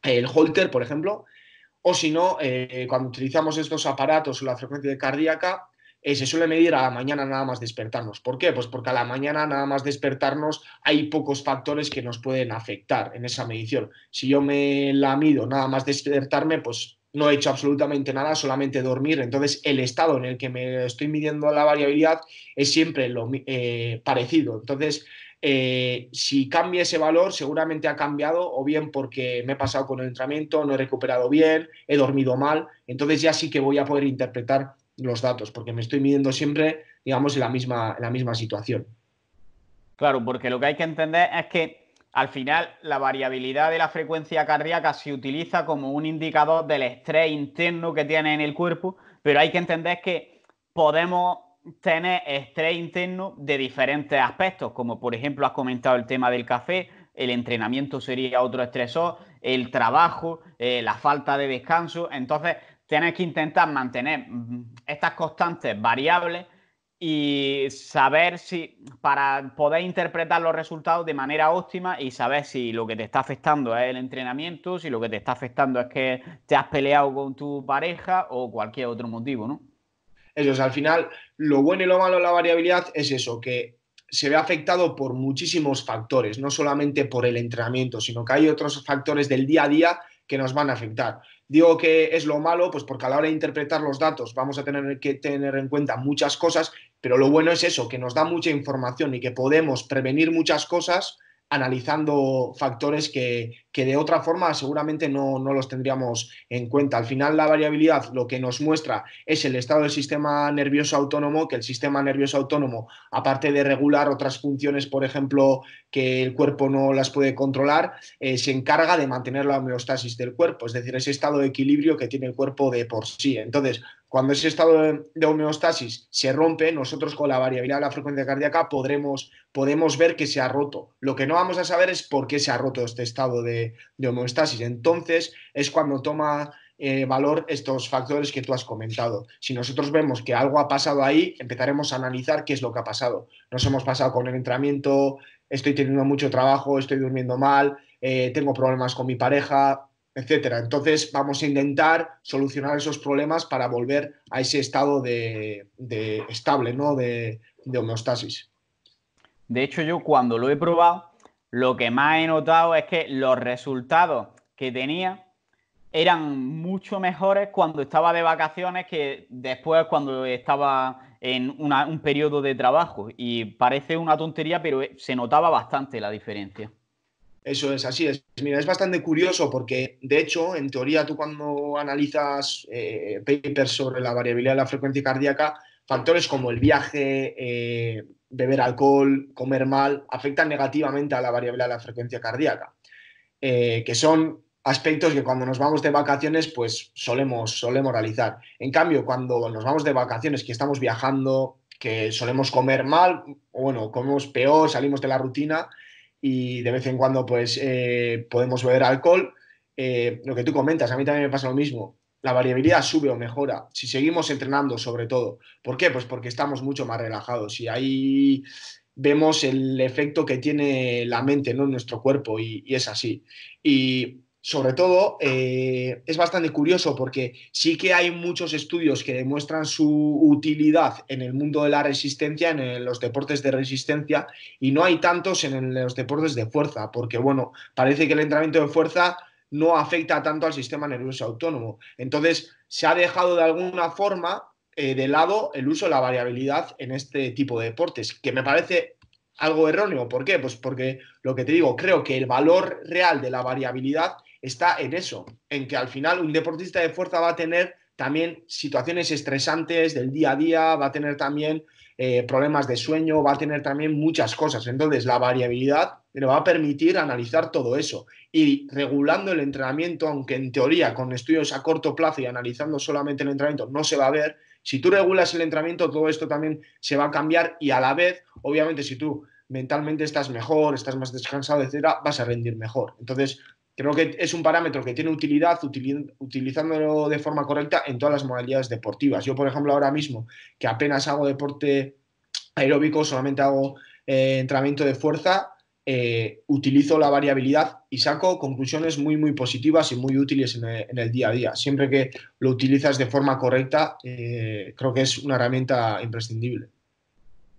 eh, el holter, por ejemplo, o si no, eh, cuando utilizamos estos aparatos o la frecuencia cardíaca, eh, se suele medir a la mañana nada más despertarnos. ¿Por qué? Pues porque a la mañana nada más despertarnos hay pocos factores que nos pueden afectar en esa medición. Si yo me la mido nada más despertarme, pues no he hecho absolutamente nada, solamente dormir. Entonces, el estado en el que me estoy midiendo la variabilidad es siempre lo eh, parecido. Entonces, eh, si cambia ese valor, seguramente ha cambiado o bien porque me he pasado con el entrenamiento, no he recuperado bien, he dormido mal, entonces ya sí que voy a poder interpretar los datos, porque me estoy midiendo siempre, digamos, en la misma, en la misma situación. Claro, porque lo que hay que entender es que al final la variabilidad de la frecuencia cardíaca se utiliza como un indicador del estrés interno que tiene en el cuerpo, pero hay que entender que podemos tener estrés interno de diferentes aspectos, como por ejemplo has comentado el tema del café, el entrenamiento sería otro estresor, el trabajo, eh, la falta de descanso, entonces tienes que intentar mantener mm, estas constantes variables y saber si, para poder interpretar los resultados de manera óptima y saber si lo que te está afectando es el entrenamiento, si lo que te está afectando es que te has peleado con tu pareja o cualquier otro motivo, ¿no? Eso, es, al final, lo bueno y lo malo de la variabilidad es eso, que se ve afectado por muchísimos factores, no solamente por el entrenamiento, sino que hay otros factores del día a día que nos van a afectar. Digo que es lo malo, pues porque a la hora de interpretar los datos vamos a tener que tener en cuenta muchas cosas pero lo bueno es eso, que nos da mucha información y que podemos prevenir muchas cosas analizando factores que, de otra forma seguramente no, los tendríamos en cuenta. Al final la variabilidad lo que nos muestra es el estado del sistema nervioso autónomo, que el sistema nervioso autónomo, aparte de regular otras funciones, por ejemplo, que el cuerpo no las puede controlar, eh, se encarga de mantener la homeostasis del cuerpo, es decir, ese estado de equilibrio que tiene el cuerpo de por sí. Entonces, cuando ese estado de homeostasis se rompe, nosotros con la variabilidad de la frecuencia cardíaca podremos, podemos ver que se ha roto. Lo que no vamos a saber es por qué se ha roto este estado de, homeostasis. Entonces es cuando toma eh, valor estos factores que tú has comentado. Si nosotros vemos que algo ha pasado ahí, empezaremos a analizar qué es lo que ha pasado. Nos hemos pasado con el entrenamiento, estoy teniendo mucho trabajo, estoy durmiendo mal, eh, tengo problemas con mi pareja, etcétera. Entonces vamos a intentar solucionar esos problemas para volver a ese estado de, estable, ¿no? De, homeostasis. De hecho, yo cuando lo he probado, lo que más he notado es que los resultados que tenía eran mucho mejores cuando estaba de vacaciones que después cuando estaba en un periodo de trabajo. Y parece una tontería, pero eh, se notaba bastante la diferencia. Eso es, así es. Mira, es bastante curioso porque, de hecho, en teoría tú cuando analizas eh, papers sobre la variabilidad de la frecuencia cardíaca, factores como el viaje, eh, beber alcohol, comer mal, afectan negativamente a la variabilidad de la frecuencia cardíaca, eh, que son aspectos que cuando nos vamos de vacaciones, pues solemos, solemos realizar. En cambio, cuando nos vamos de vacaciones, que estamos viajando, que solemos comer mal, bueno, comemos peor, salimos de la rutina, y de vez en cuando pues eh, podemos beber alcohol. Eh, lo que tú comentas, a mí también me pasa lo mismo. La variabilidad sube o mejora si seguimos entrenando sobre todo. ¿Por qué? Pues porque estamos mucho más relajados y ahí vemos el efecto que tiene la mente ¿no? en nuestro cuerpo y, y es así. Y sobre todo, eh, es bastante curioso porque sí que hay muchos estudios que demuestran su utilidad en el mundo de la resistencia, en los deportes de resistencia, y no hay tantos en, los deportes de fuerza, porque bueno, parece que el entrenamiento de fuerza no afecta tanto al sistema nervioso autónomo. Entonces, se ha dejado de alguna forma eh, de lado el uso de la variabilidad en este tipo de deportes, que me parece algo erróneo. ¿Por qué? Pues porque lo que te digo, creo que el valor real de la variabilidad está en eso, en que al final un deportista de fuerza va a tener también situaciones estresantes del día a día, va a tener también eh, problemas de sueño, va a tener también muchas cosas. Entonces, la variabilidad le va a permitir analizar todo eso. Y regulando el entrenamiento, aunque en teoría con estudios a corto plazo y analizando solamente el entrenamiento no se va a ver, si tú regulas el entrenamiento, todo esto también se va a cambiar y a la vez, obviamente, si tú mentalmente estás mejor, estás más descansado, etc., vas a rendir mejor. Entonces, Creo que es un parámetro que tiene utilidad utilizándolo de forma correcta en todas las modalidades deportivas. Yo, por ejemplo, ahora mismo, que apenas hago deporte aeróbico, solamente hago eh, entrenamiento de fuerza, eh, utilizo la variabilidad y saco conclusiones muy, muy positivas y muy útiles en el, día a día. Siempre que lo utilizas de forma correcta, eh, creo que es una herramienta imprescindible.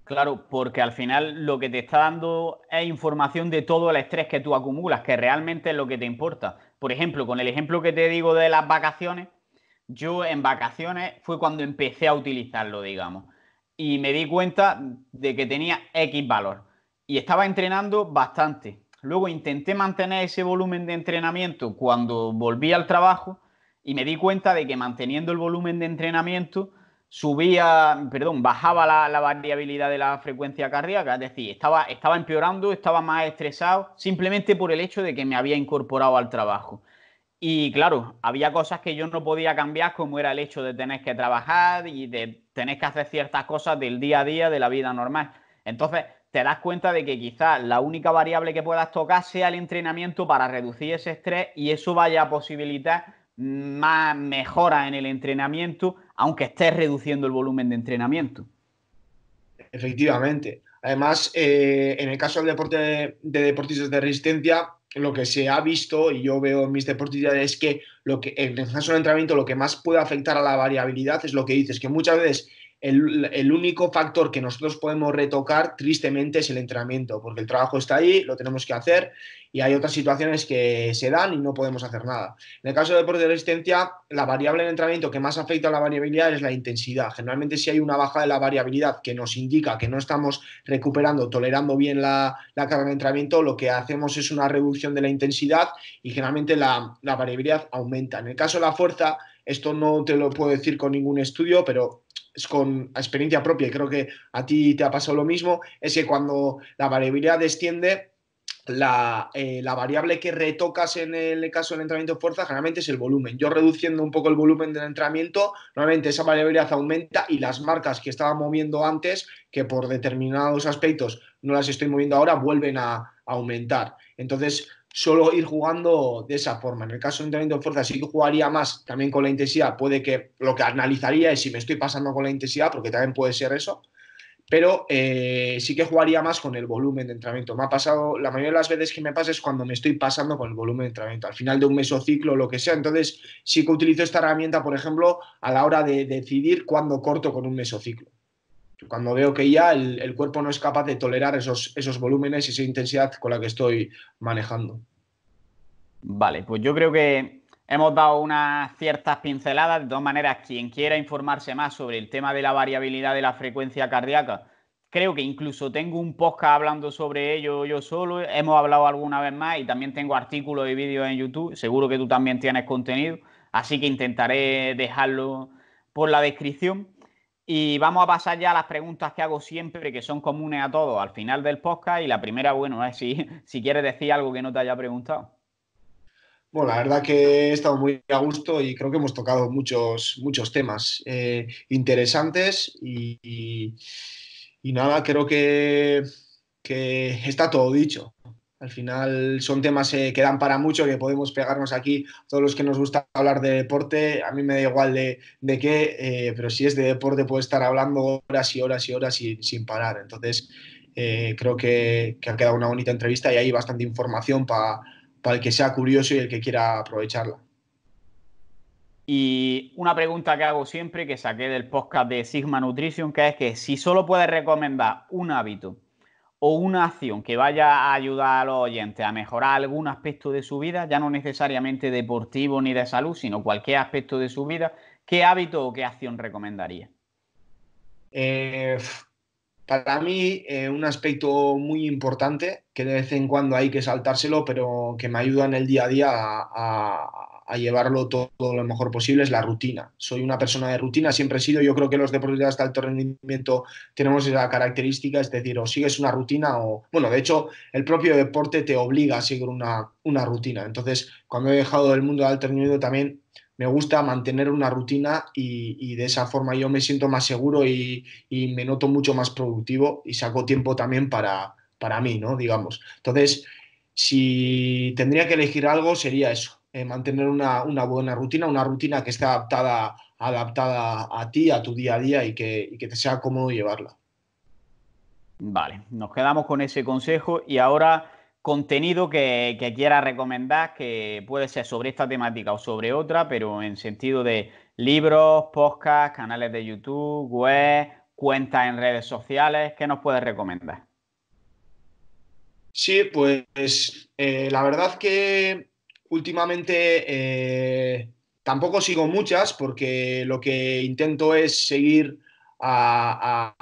Claro, porque al final lo que te está dando es información de todo el estrés que tú acumulas, que realmente es lo que te importa. Por ejemplo, con el ejemplo que te digo de las vacaciones, yo en vacaciones fue cuando empecé a utilizarlo, digamos, y me di cuenta de que tenía X valor y estaba entrenando bastante. Luego intenté mantener ese volumen de entrenamiento cuando volví al trabajo y me di cuenta de que manteniendo el volumen de entrenamiento subía, perdón, bajaba la, variabilidad de la frecuencia cardíaca, es decir, estaba, estaba empeorando, estaba más estresado, simplemente por el hecho de que me había incorporado al trabajo. Y claro, había cosas que yo no podía cambiar, como era el hecho de tener que trabajar y de tener que hacer ciertas cosas del día a día, de la vida normal. Entonces, te das cuenta de que quizás la única variable que puedas tocar sea el entrenamiento para reducir ese estrés y eso vaya a posibilitar más mejora en el entrenamiento aunque estés reduciendo el volumen de entrenamiento. Efectivamente. Además, eh, en el caso del deporte de, deportistas de resistencia, lo que se ha visto y yo veo en mis deportistas es que, lo que en el caso del entrenamiento lo que más puede afectar a la variabilidad es lo que dices, que muchas veces el, el, único factor que nosotros podemos retocar tristemente es el entrenamiento, porque el trabajo está ahí, lo tenemos que hacer y hay otras situaciones que se dan y no podemos hacer nada. En el caso de deporte de resistencia, la variable en entrenamiento que más afecta a la variabilidad es la intensidad. Generalmente si hay una baja de la variabilidad que nos indica que no estamos recuperando, tolerando bien la, la carga de entrenamiento, lo que hacemos es una reducción de la intensidad y generalmente la, la variabilidad aumenta. En el caso de la fuerza, esto no te lo puedo decir con ningún estudio, pero es con experiencia propia y creo que a ti te ha pasado lo mismo, es que cuando la variabilidad desciende, eh, la, variable que retocas en el caso del entrenamiento de fuerza generalmente es el volumen. Yo reduciendo un poco el volumen del entrenamiento, normalmente esa variabilidad aumenta y las marcas que estaba moviendo antes, que por determinados aspectos no las estoy moviendo ahora, vuelven a, aumentar. Entonces, solo ir jugando de esa forma. En el caso del entrenamiento de fuerza sí que jugaría más también con la intensidad. Puede que lo que analizaría es si me estoy pasando con la intensidad, porque también puede ser eso pero eh, sí que jugaría más con el volumen de entrenamiento. Me ha pasado, la mayoría de las veces que me pasa es cuando me estoy pasando con el volumen de entrenamiento, al final de un mesociclo o lo que sea. Entonces, sí que utilizo esta herramienta, por ejemplo, a la hora de decidir cuándo corto con un mesociclo. Cuando veo que ya el, el cuerpo no es capaz de tolerar esos, esos volúmenes y esa intensidad con la que estoy manejando. Vale, pues yo creo que Hemos dado unas ciertas pinceladas. De todas maneras, quien quiera informarse más sobre el tema de la variabilidad de la frecuencia cardíaca, creo que incluso tengo un podcast hablando sobre ello yo solo. Hemos hablado alguna vez más y también tengo artículos y vídeos en YouTube. Seguro que tú también tienes contenido. Así que intentaré dejarlo por la descripción. Y vamos a pasar ya a las preguntas que hago siempre, que son comunes a todos al final del podcast. Y la primera, bueno, es si, si quieres decir algo que no te haya preguntado. Bueno, la verdad que he estado muy a gusto y creo que hemos tocado muchos, muchos temas eh, interesantes y, nada, creo que, está todo dicho. Al final son temas eh, que dan para mucho, que podemos pegarnos aquí, todos los que nos gusta hablar de deporte, a mí me da igual de, qué, eh, pero si es de deporte puedo estar hablando horas y horas y horas sin, parar. Entonces creo que ha quedado una bonita entrevista y hay bastante información para para el que sea curioso y el que quiera aprovecharla. Y una pregunta que hago siempre, que saqué del podcast de Sigma Nutrition, que es que si solo puedes recomendar un hábito o una acción que vaya a ayudar a los oyentes a mejorar algún aspecto de su vida, ya no necesariamente deportivo ni de salud, sino cualquier aspecto de su vida, ¿qué hábito o qué acción recomendaría? Eh, para mí, eh, un aspecto muy importante que de vez en cuando hay que saltárselo, pero que me ayuda en el día a día a, llevarlo todo, lo mejor posible, es la rutina. Soy una persona de rutina, siempre he sido. Yo creo que los deportistas de alto rendimiento tenemos esa característica, es decir, o sigues una rutina o. Bueno, de hecho, el propio deporte te obliga a seguir una, una rutina. Entonces, cuando he dejado el mundo de alto rendimiento también me gusta mantener una rutina y, de esa forma yo me siento más seguro y, me noto mucho más productivo y saco tiempo también para, para mí, ¿no? Digamos. Entonces, si tendría que elegir algo, sería eso, eh, mantener una, buena rutina, una rutina que esté adaptada, adaptada a ti, a tu día a día y que, y que te sea cómodo llevarla. Vale, nos quedamos con ese consejo y ahora contenido que, que quiera recomendar, que puede ser sobre esta temática o sobre otra, pero en sentido de libros, podcasts, canales de YouTube, web, cuentas en redes sociales, ¿qué nos puedes recomendar? Sí, pues eh, la verdad que últimamente eh, tampoco sigo muchas porque lo que intento es seguir a,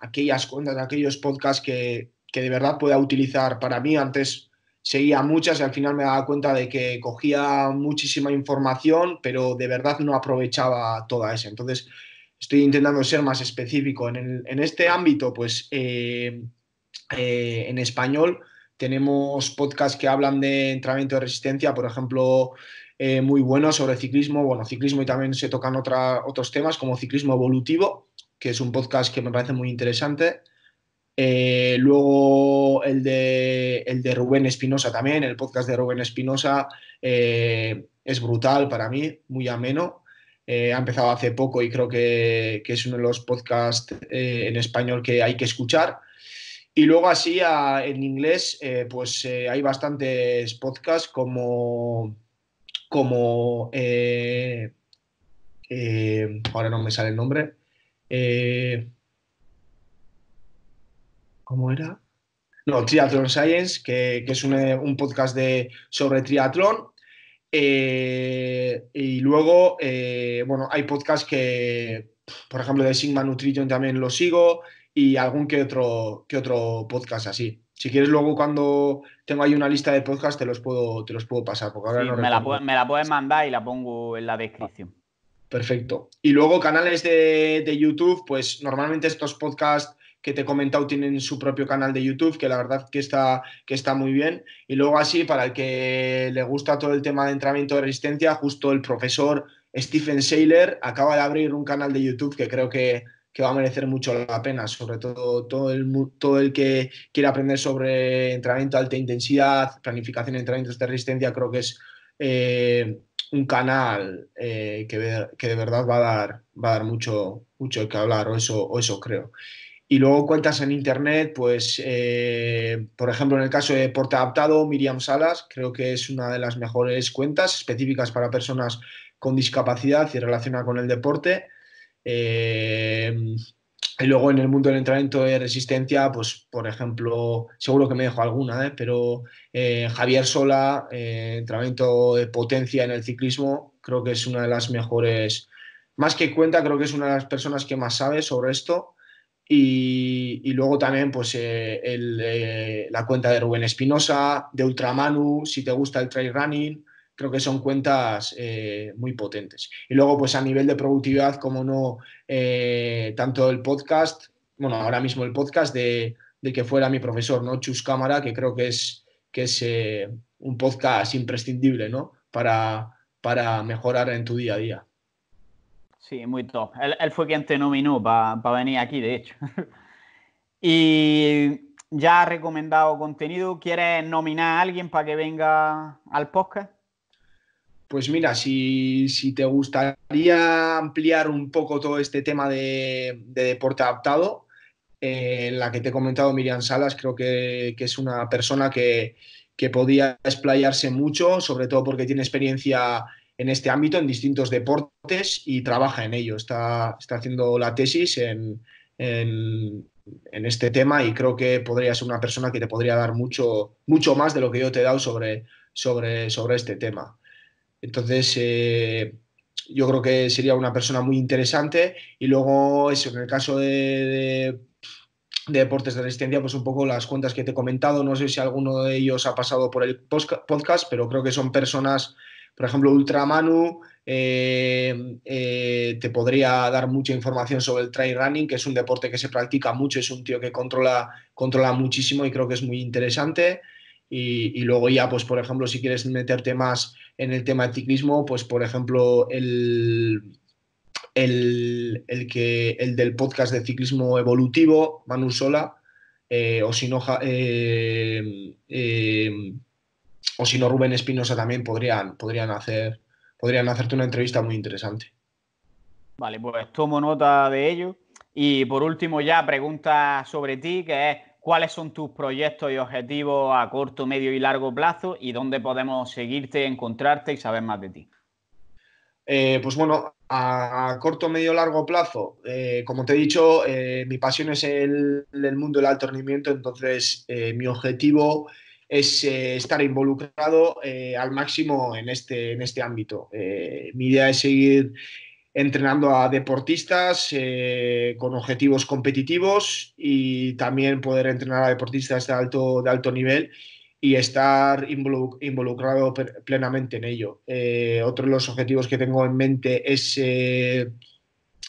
aquellas cuentas, a aquellos podcasts que, que de verdad pueda utilizar. Para mí antes seguía muchas y al final me daba cuenta de que cogía muchísima información, pero de verdad no aprovechaba toda esa. Entonces estoy intentando ser más específico. En, este ámbito, pues eh, eh, en español tenemos podcasts que hablan de entrenamiento de resistencia, por ejemplo... Eh, muy buenos sobre ciclismo, bueno, ciclismo y también se tocan otros temas como ciclismo evolutivo, que es un podcast que me parece muy interesante. Eh, luego el de, el de Rubén Espinosa también, el podcast de Rubén Espinosa eh, es brutal para mí, muy ameno. Eh, ha empezado hace poco y creo que, es uno de los podcasts en español que hay que escuchar. Y luego así en inglés, pues hay bastantes podcasts como, como ahora no me sale el nombre. ¿Cómo era? No, Triathlon Science, que, es eh, un, podcast de, sobre triatlón. Eh, y luego, eh, bueno, hay podcasts que, por ejemplo, de Sigma Nutrition también lo sigo y algún que otro, que otro podcast así. Si quieres, luego cuando tengo ahí una lista de podcasts te los puedo, te los puedo pasar. me, la puedes mandar y la pongo en la descripción. Perfecto. Y luego canales de YouTube, pues normalmente estos podcasts que te he comentado tienen su propio canal de YouTube, que la verdad que está, que está muy bien. Y luego así, para el que le gusta todo el tema de entrenamiento de resistencia, justo el profesor Stephen Saylor acaba de abrir un canal de YouTube que creo que, va a merecer mucho la pena, sobre todo todo el, que quiere aprender sobre entrenamiento de alta intensidad, planificación de entrenamientos de resistencia, creo que es eh, un canal eh, que, que, de verdad va a dar, va a dar mucho, mucho que hablar, eso, o eso creo. Y luego cuentas en internet, pues, eh, por ejemplo, en el caso de deporte Adaptado, Miriam Salas, creo que es una de las mejores cuentas específicas para personas con discapacidad y relacionada con el deporte. Eh, y luego en el mundo del entrenamiento de resistencia, pues, por ejemplo, seguro que me dejo alguna, ¿eh? pero Javier Sola, entrenamiento de potencia en el ciclismo, creo que es una de las mejores, más que cuenta, creo que es una de las personas que más sabe sobre esto. Y, luego también pues, eh, eh, la cuenta de Rubén Espinosa, de Ultramanu, si te gusta el trail running, creo que son cuentas eh, muy potentes. Y luego pues a nivel de productividad, como no, tanto el podcast, bueno, ahora mismo el podcast de, que fuera mi profesor, ¿no? Chus Cámara, que creo que es, que es un podcast imprescindible, ¿no? para mejorar en tu día a día. Sí, muy top. Él, fue quien te nominó para venir aquí, de hecho. <laughs> y ya ha recomendado contenido. ¿Quieres nominar a alguien para que venga al podcast? Pues mira, si, te gustaría ampliar un poco todo este tema de, deporte adaptado, en eh, la que te he comentado, Miriam Salas, creo que, es una persona que, que podía explayarse mucho, sobre todo porque tiene experiencia en este ámbito, en distintos deportes y trabaja en ello. Está, está haciendo la tesis en, este tema y creo que podría ser una persona que te podría dar mucho, mucho más de lo que yo te he dado sobre, sobre, sobre este tema. Entonces, eh, yo creo que sería una persona muy interesante y luego en el caso de deportes de resistencia, pues un poco las cuentas que te he comentado. No sé si alguno de ellos ha pasado por el podcast, pero creo que son personas por ejemplo, Ultramanu eh, eh, te podría dar mucha información sobre el trail running, que es un deporte que se practica mucho, es un tío que controla, controla muchísimo y creo que es muy interesante. Y, luego ya, pues por ejemplo, si quieres meterte más en el tema de ciclismo, pues por ejemplo, el, el, que, el del podcast de ciclismo evolutivo, Manu Sola, eh, o si no, o si no Rubén Espinosa también podrían, podrían, hacer, podrían hacerte una entrevista muy interesante. Vale, pues tomo nota de ello. Y por último ya pregunta sobre ti, que es cuáles son tus proyectos y objetivos a corto, medio y largo plazo y dónde podemos seguirte, encontrarte y saber más de ti. Eh, pues bueno, a, corto, medio, y largo plazo, eh, como te he dicho, eh, mi pasión es el, el, mundo del alto rendimiento, entonces mi objetivo es eh, estar involucrado eh, al máximo en este, en este ámbito. Eh, mi idea es seguir entrenando a deportistas con objetivos competitivos y también poder entrenar a deportistas de alto, de alto nivel y estar involucrado plenamente en ello. otro de los objetivos que tengo en mente es el,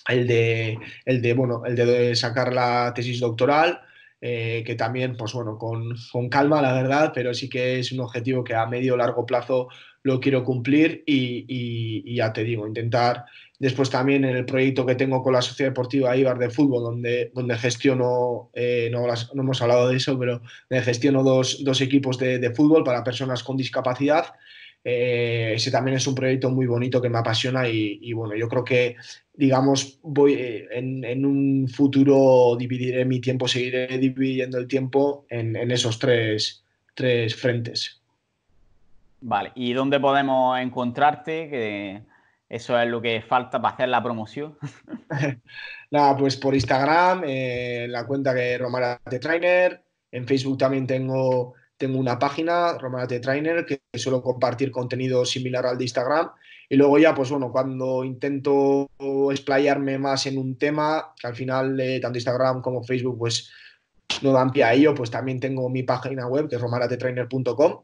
de, el, de, el de sacar la tesis doctoral eh, que también, pues bueno, con, calma, la verdad, pero sí que es un objetivo que a medio o largo plazo lo quiero cumplir y, ya te digo, intentar después también en el proyecto que tengo con la Sociedad Deportiva Ibar de Fútbol, donde, donde gestiono, eh, no, no, hemos hablado de eso, pero gestiono dos, dos equipos de, fútbol para personas con discapacidad eh, ese también es un proyecto muy bonito que me apasiona y, bueno, yo creo que, digamos, voy eh, en, un futuro dividiré mi tiempo, seguiré dividiendo el tiempo en, esos tres, tres, frentes. Vale, ¿y dónde podemos encontrarte? Que eso es lo que falta para hacer la promoción. <laughs> Nada, pues por Instagram, eh, la cuenta que Romara Trainer, en Facebook también tengo tengo una página, RomarateTrainer Trainer, que suelo compartir contenido similar al de Instagram. Y luego ya, pues bueno, cuando intento explayarme más en un tema, que al final eh, tanto Instagram como Facebook pues no dan pie a ello, pues también tengo mi página web, que es romaratetrainer.com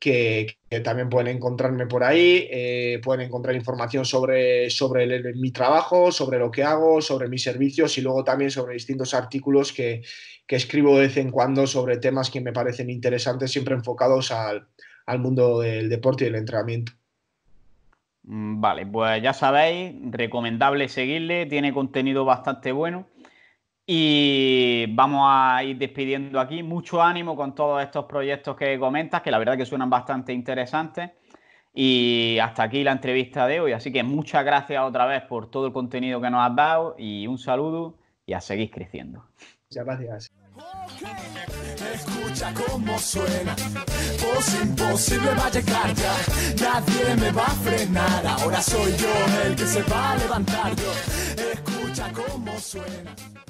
que, también pueden encontrarme por ahí, eh, pueden encontrar información sobre, sobre mi trabajo, sobre lo que hago, sobre mis servicios y luego también sobre distintos artículos que, escribo de vez en cuando sobre temas que me parecen interesantes, siempre enfocados al, al mundo del deporte y del entrenamiento. Mm, vale, pues ya sabéis, recomendable seguirle, tiene contenido bastante bueno. Y vamos a ir despidiendo aquí. Mucho ánimo con todos estos proyectos que comentas, que la verdad que suenan bastante interesantes. Y hasta aquí la entrevista de hoy. Así que muchas gracias otra vez por todo el contenido que nos has dado y un saludo y a seguir creciendo. Muchas gracias. Escucha cómo suena, imposible va nadie me va a frenar, ahora soy yo el que se va a levantar escucha cómo suena.